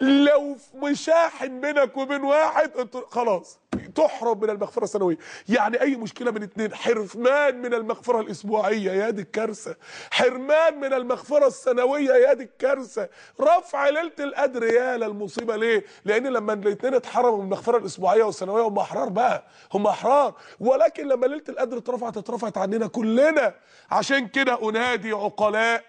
لو مشاحن بينك وبين واحد خلاص تحرم من المغفره السنويه يعني اي مشكله من اتنين حرمان من المغفره الاسبوعيه يا دي الكارثه حرمان من المغفره السنويه يا دي الكارثه رفع ليله القدر يا للمصيبه ليه لان لما الاثنين اتحرموا من المغفره الاسبوعيه والسنويه هم احرار بقى هم احرار ولكن لما ليله القدر اترفعت اترفعت عننا كلنا عشان كده انادي عقلاء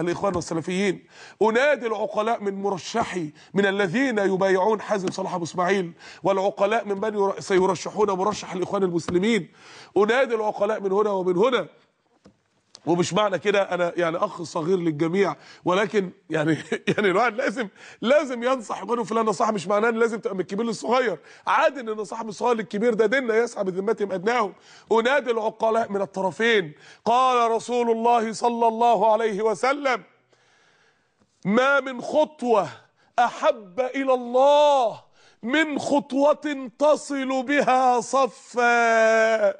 الإخوان السلفيين أنادي العقلاء من مرشحي من الذين يبايعون حازم صلاح أبو إسماعيل والعقلاء من من سيرشحون مرشح الإخوان المسلمين أنادي العقلاء من هنا ومن هنا ومش معنى كده انا يعني اخ صغير للجميع ولكن يعني يعني الواحد لازم لازم ينصح غيره في النصيحه مش معناه ان لازم تبقى من الكبير للصغير عادي ان النصيحه من الصغير للكبير ده ديننا يسعى بذمتهم ادناهم انادي العقلاء من الطرفين قال رسول الله صلى الله عليه وسلم ما من خطوه احب الى الله من خطوه تصل بها صفا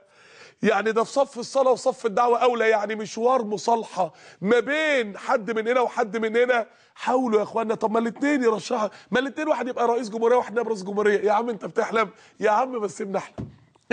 يعني ده في صف الصلاه وصف الدعوه اولى يعني مشوار مصالحه ما بين حد من هنا وحد من هنا حاولوا يا اخوانا طب ما الاثنين يرشحوا ما الاثنين واحد يبقى رئيس جمهوريه وواحد نائب رئيس جمهوريه يا عم انت بتحلم يا عم بس بنحلم احلم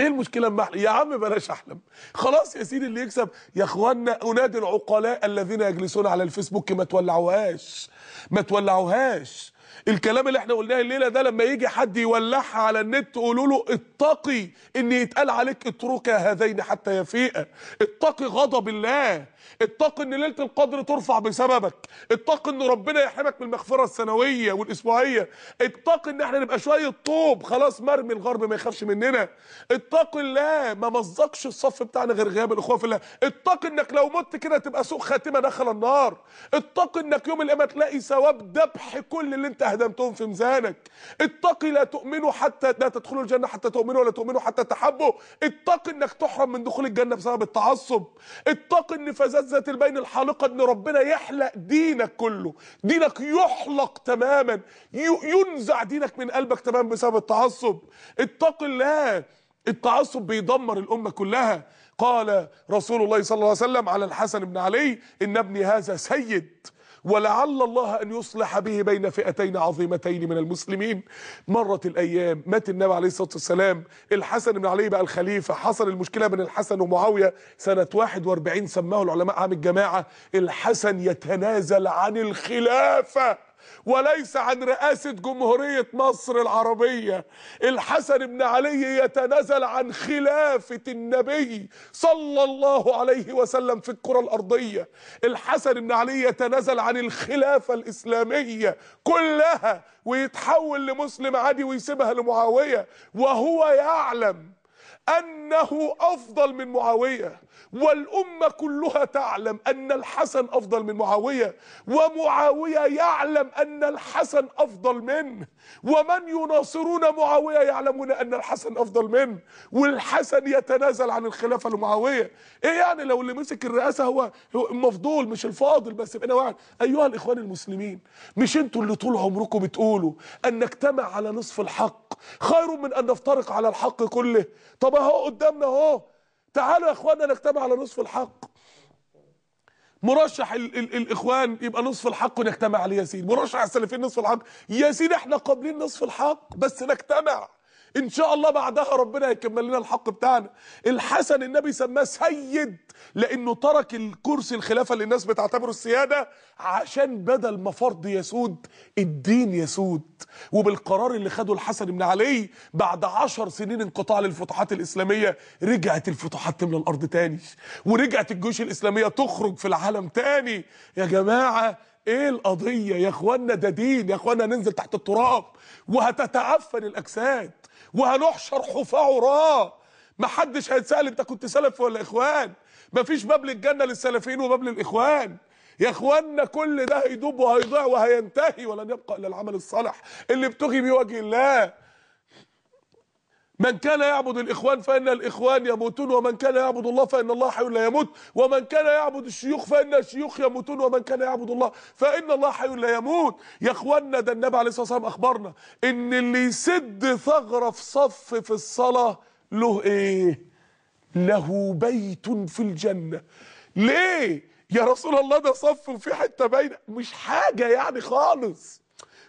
ايه المشكله اما احلم يا عم بلاش احلم خلاص يا سيدي اللي يكسب يا اخوانا انادي العقلاء الذين يجلسون على الفيسبوك ما تولعوهاش ما تولعوهاش الكلام اللي احنا قلناه الليله ده لما يجي حد يولعها على النت قولوا له اتقي ان يتقال عليك اتركا هذين حتى يفيئا اتقي غضب الله اتق ان ليله القدر ترفع بسببك اتق ان ربنا يحرمك من المغفره السنويه والاسبوعيه اتق ان احنا نبقى شويه طوب خلاص مرمي الغرب ما يخافش مننا اتق الله ما مزقش الصف بتاعنا غير غياب الاخوه في الله اتق انك لو مت كده تبقى سوء خاتمه دخل النار اتق انك يوم القيامه تلاقي ثواب ذبح كل اللي انت هدمتهم في ميزانك اتق لا تؤمنوا حتى لا تدخلوا الجنه حتى تؤمنوا ولا تؤمنوا حتى تحبوا اتق انك تحرم من دخول الجنه بسبب التعصب اتق ان ذات البين الحالقة ان ربنا يحلق دينك كله دينك يحلق تماما ينزع دينك من قلبك تماما بسبب التعصب اتق الله التعصب بيدمر الأمة كلها قال رسول الله صلى الله عليه وسلم على الحسن بن علي إن ابني هذا سيد ولعل الله أن يصلح به بين فئتين عظيمتين من المسلمين مرت الأيام مات النبي عليه الصلاة والسلام الحسن بن علي بقى الخليفة حصل المشكلة بين الحسن ومعاوية سنة 41 سماه العلماء عام الجماعة الحسن يتنازل عن الخلافة وليس عن رئاسة جمهورية مصر العربية الحسن بن علي يتنازل عن خلافة النبي صلى الله عليه وسلم في الكرة الأرضية الحسن بن علي يتنازل عن الخلافة الإسلامية كلها ويتحول لمسلم عادي ويسيبها لمعاوية وهو يعلم أنه أفضل من معاوية والأمة كلها تعلم أن الحسن أفضل من معاوية ومعاوية يعلم أن الحسن أفضل منه ومن يناصرون معاوية يعلمون أن الحسن أفضل منه والحسن يتنازل عن الخلافة لمعاوية إيه يعني لو اللي مسك الرئاسة هو المفضول مش الفاضل بس انا واحد أيها الإخوان المسلمين مش أنتوا اللي طول عمركم بتقولوا أن نجتمع على نصف الحق خير من أن نفترق على الحق كله طب أهو قدامنا أهو تعالوا يا اخوانا نجتمع على نصف الحق مرشح الاخوان يبقى نصف الحق ونجتمع على ياسين مرشح السلفيين نصف الحق ياسين احنا قابلين نصف الحق بس نجتمع ان شاء الله بعدها ربنا هيكمل لنا الحق بتاعنا الحسن النبي سماه سيد لانه ترك الكرسي الخلافه اللي الناس بتعتبره السياده عشان بدل ما فرض يسود الدين يسود وبالقرار اللي خده الحسن بن علي بعد عشر سنين انقطاع للفتوحات الاسلاميه رجعت الفتوحات تملى الارض تاني ورجعت الجيوش الاسلاميه تخرج في العالم تاني يا جماعه ايه القضيه يا اخوانا ده دين يا اخوانا ننزل تحت التراب وهتتعفن الاجساد وهنحشر حفاة عراه محدش هيتسال انت كنت سلف ولا اخوان مفيش باب للجنه للسلفيين وباب للاخوان يا اخوانا كل ده هيدوب وهيضيع وهينتهي ولن يبقى الا العمل الصالح اللي ابتغي بوجه الله من كان يعبد الإخوان فإن الإخوان يموتون ومن كان يعبد الله فإن الله حي لا يموت ومن كان يعبد الشيوخ فإن الشيوخ يموتون ومن كان يعبد الله فإن الله حي لا يموت يا إخواننا ده النبي عليه الصلاة والسلام أخبرنا إن اللي يسد ثغرة في صف في الصلاة له إيه؟ له بيت في الجنة ليه؟ يا رسول الله ده صف وفي حتة باينة مش حاجة يعني خالص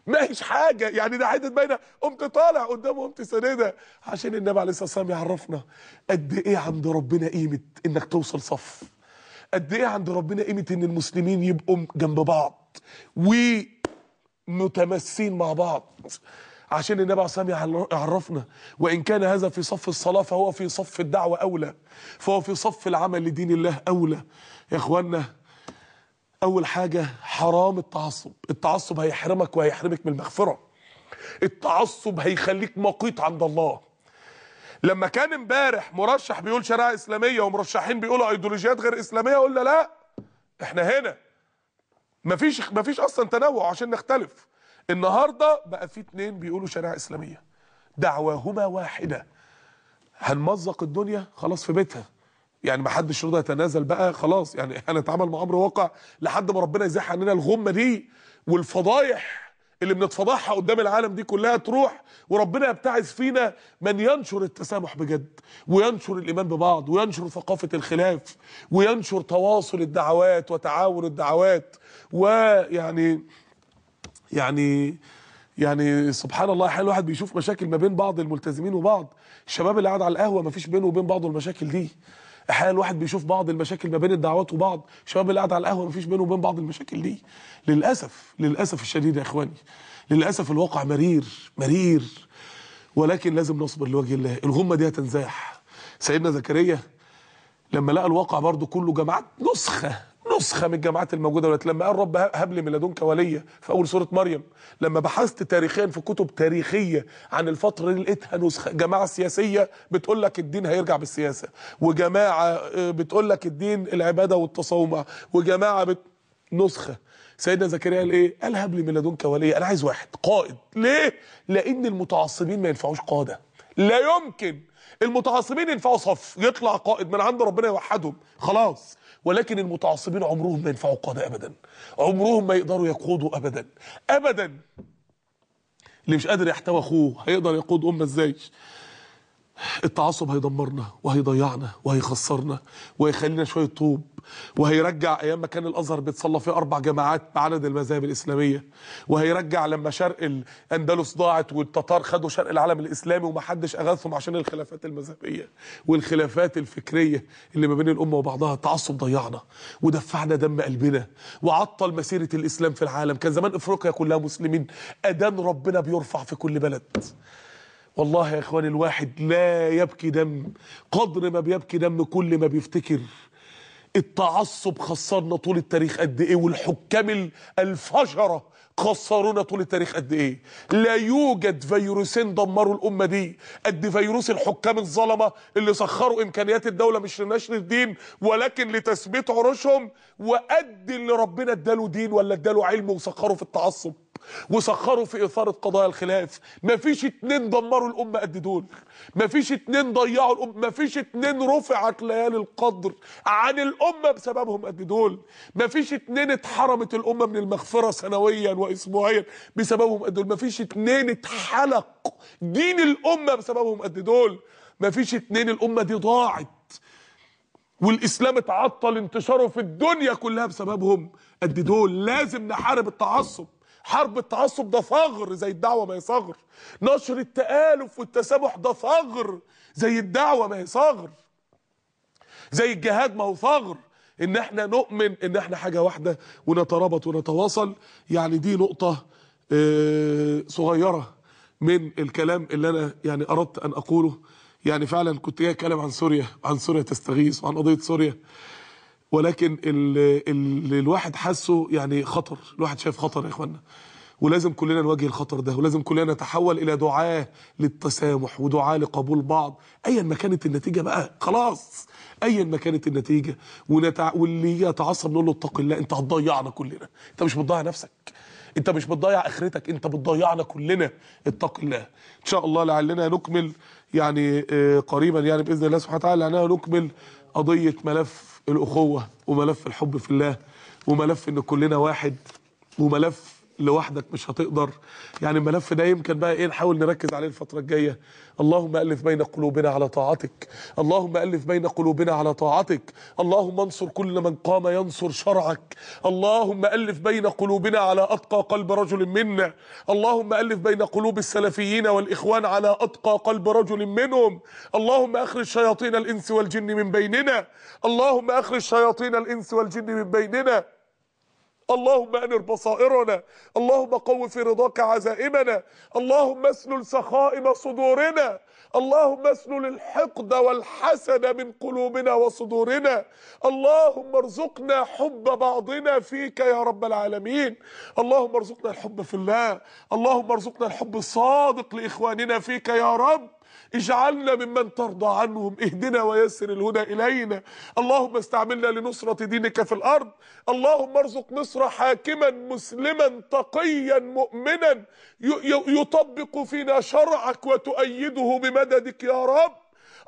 ناقش حاجه يعني ده حته باينه قمت طالع قدامه قمت سانده عشان النبي عليه الصلاه والسلام يعرفنا قد ايه عند ربنا قيمه انك توصل صف قد ايه عند ربنا قيمه ان المسلمين يبقوا جنب بعض ومتمسين مع بعض عشان النبي عليه الصلاه والسلام يعرفنا وان كان هذا في صف الصلاه فهو في صف الدعوه اولى فهو في صف العمل لدين الله اولى يا اخوانا أول حاجة حرام التعصب التعصب هيحرمك وهيحرمك من المغفرة التعصب هيخليك مقيت عند الله لما كان امبارح مرشح بيقول شريعه اسلاميه ومرشحين بيقولوا ايديولوجيات غير اسلاميه قلنا لا احنا هنا مفيش مفيش اصلا تنوع عشان نختلف النهارده بقى في اتنين بيقولوا شريعه اسلاميه دعواهما واحده هنمزق الدنيا خلاص في بيتها يعني ما حدش يرضى يتنازل بقى خلاص يعني هنتعامل مع امر واقع لحد ما ربنا يزيح عننا الغمه دي والفضايح اللي بنتفضحها قدام العالم دي كلها تروح وربنا يبتعث فينا من ينشر التسامح بجد وينشر الايمان ببعض وينشر ثقافه الخلاف وينشر تواصل الدعوات وتعاون الدعوات ويعني يعني يعني سبحان الله احيانا الواحد بيشوف مشاكل ما بين بعض الملتزمين وبعض الشباب اللي قاعد على القهوه ما فيش بينه وبين بعضه المشاكل دي احيانا الواحد بيشوف بعض المشاكل ما بين الدعوات وبعض الشباب اللي قاعد على القهوه ما فيش بينه وبين بعض المشاكل دي للاسف للاسف الشديد يا اخواني للاسف الواقع مرير مرير ولكن لازم نصبر لوجه الله الغمه دي هتنزاح سيدنا زكريا لما لقى الواقع برضه كله جماعات نسخه نسخه من الجماعات الموجوده دلوقتي لما قال رب هب لي من لدنك وليا في اول سوره مريم لما بحثت تاريخيا في كتب تاريخيه عن الفتره دي لقيتها نسخه جماعه سياسيه بتقول لك الدين هيرجع بالسياسه وجماعه آه، بتقول لك الدين العباده والتصوم وجماعه بت... نسخه سيدنا زكريا قال ايه قال هب لي من لدنك وليا انا عايز واحد قائد ليه لان المتعصبين ما ينفعوش قاده لا يمكن المتعصبين ينفعوا صف يطلع قائد من عند ربنا يوحدهم خلاص ولكن المتعصبين عمرهم ما ينفعوا قادة أبدا عمرهم ما يقدروا يقودوا أبدا أبدا اللي مش قادر يحتوي أخوه هيقدر يقود أمة إزاي التعصب هيدمرنا وهيضيعنا وهيخسرنا وهيخلينا شويه طوب وهيرجع ايام ما كان الازهر بيتصلى فيه اربع جماعات بعدد المذاهب الاسلاميه وهيرجع لما شرق الاندلس ضاعت والتتار خدوا شرق العالم الاسلامي ومحدش اغاثهم عشان الخلافات المذهبيه والخلافات الفكريه اللي ما بين الامه وبعضها التعصب ضيعنا ودفعنا دم قلبنا وعطل مسيره الاسلام في العالم كان زمان افريقيا كلها مسلمين اذان ربنا بيرفع في كل بلد والله يا اخواني الواحد لا يبكي دم قدر ما بيبكي دم كل ما بيفتكر التعصب خسرنا طول التاريخ قد ايه والحكام الفجره خسرونا طول التاريخ قد ايه لا يوجد فيروسين دمروا الامه دي قد فيروس الحكام الظلمه اللي سخروا امكانيات الدوله مش لنشر الدين ولكن لتثبيت عروشهم وقد اللي ربنا اداله دين ولا اداله علم وسخره في التعصب وسخروا في إثارة قضايا الخلاف مفيش اتنين دمروا الأمة قد دول مفيش اتنين ضيعوا الأمة مفيش اتنين رفعت ليالي القدر عن الأمة بسببهم قد دول مفيش اتنين اتحرمت الأمة من المغفرة سنويا وأسبوعيا بسببهم قد دول مفيش اتنين اتحلق دين الأمة بسببهم قد دول مفيش اتنين الأمة دي ضاعت والاسلام اتعطل انتشاره في الدنيا كلها بسببهم قد دول لازم نحارب التعصب حرب التعصب ده ثغر زي الدعوه ما هي ثغر نشر التآلف والتسامح ده ثغر زي الدعوه ما هي ثغر زي الجهاد ما هو ثغر ان احنا نؤمن ان احنا حاجه واحده ونترابط ونتواصل يعني دي نقطه آه، صغيره من الكلام اللي انا يعني اردت ان اقوله يعني فعلا كنت جاي اتكلم عن سوريا عن سوريا تستغيث وعن قضيه سوريا ولكن اللي الواحد حاسه يعني خطر الواحد شايف خطر يا اخوانا ولازم كلنا نواجه الخطر ده ولازم كلنا نتحول الى دعاه للتسامح ودعاه لقبول بعض ايا ما كانت النتيجه بقى خلاص ايا ما كانت النتيجه ونتع... واللي يتعصب نقول له اتق الله انت هتضيعنا كلنا انت مش بتضيع نفسك انت مش بتضيع اخرتك انت بتضيعنا كلنا اتق الله ان شاء الله لعلنا نكمل يعني آه، قريبا يعني باذن الله سبحانه وتعالى لعلنا نكمل قضيه ملف الأخوة وملف الحب في الله وملف إن كلنا واحد وملف لوحدك مش هتقدر يعني الملف ده يمكن بقى ايه نحاول نركز عليه الفتره الجايه اللهم الف بين قلوبنا على طاعتك اللهم الف بين قلوبنا على طاعتك اللهم انصر كل من قام ينصر شرعك اللهم الف بين قلوبنا على اتقى قلب رجل منا اللهم الف بين قلوب السلفيين والاخوان على اتقى قلب رجل منهم اللهم اخرج شياطين الانس والجن من بيننا اللهم اخرج شياطين الانس والجن من بيننا اللهم انر بصائرنا اللهم قو في رضاك عزائمنا اللهم اسلل سخائم صدورنا اللهم اسلل الحقد والحسد من قلوبنا وصدورنا اللهم ارزقنا حب بعضنا فيك يا رب العالمين اللهم ارزقنا الحب في الله اللهم ارزقنا الحب الصادق لاخواننا فيك يا رب اجعلنا ممن ترضى عنهم اهدنا ويسر الهدى إلينا اللهم استعملنا لنصرة دينك في الأرض اللهم ارزق مصر حاكما مسلما تقيا مؤمنا يطبق فينا شرعك وتؤيده بمددك يا رب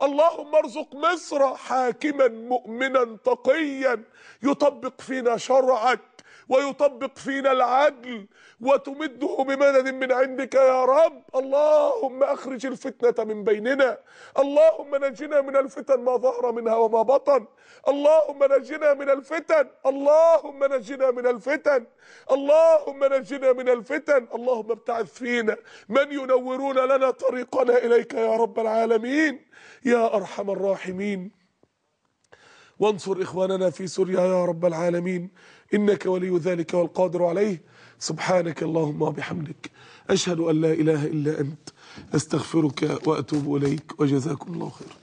اللهم ارزق مصر حاكما مؤمنا تقيا يطبق فينا شرعك ويطبق فينا العدل وتمده بمدد من عندك يا رب اللهم أخرج الفتنة من بيننا اللهم نجنا من الفتن ما ظهر منها وما بطن اللهم نجنا من الفتن اللهم نجنا من الفتن اللهم نجنا من الفتن اللهم ابتعث فينا من ينورون لنا طريقنا إليك يا رب العالمين يا أرحم الراحمين وانصر إخواننا في سوريا يا رب العالمين إنك ولي ذلك والقادر عليه سبحانك اللهم وبحمدك أشهد أن لا إله إلا أنت أستغفرك وأتوب إليك وجزاكم الله خير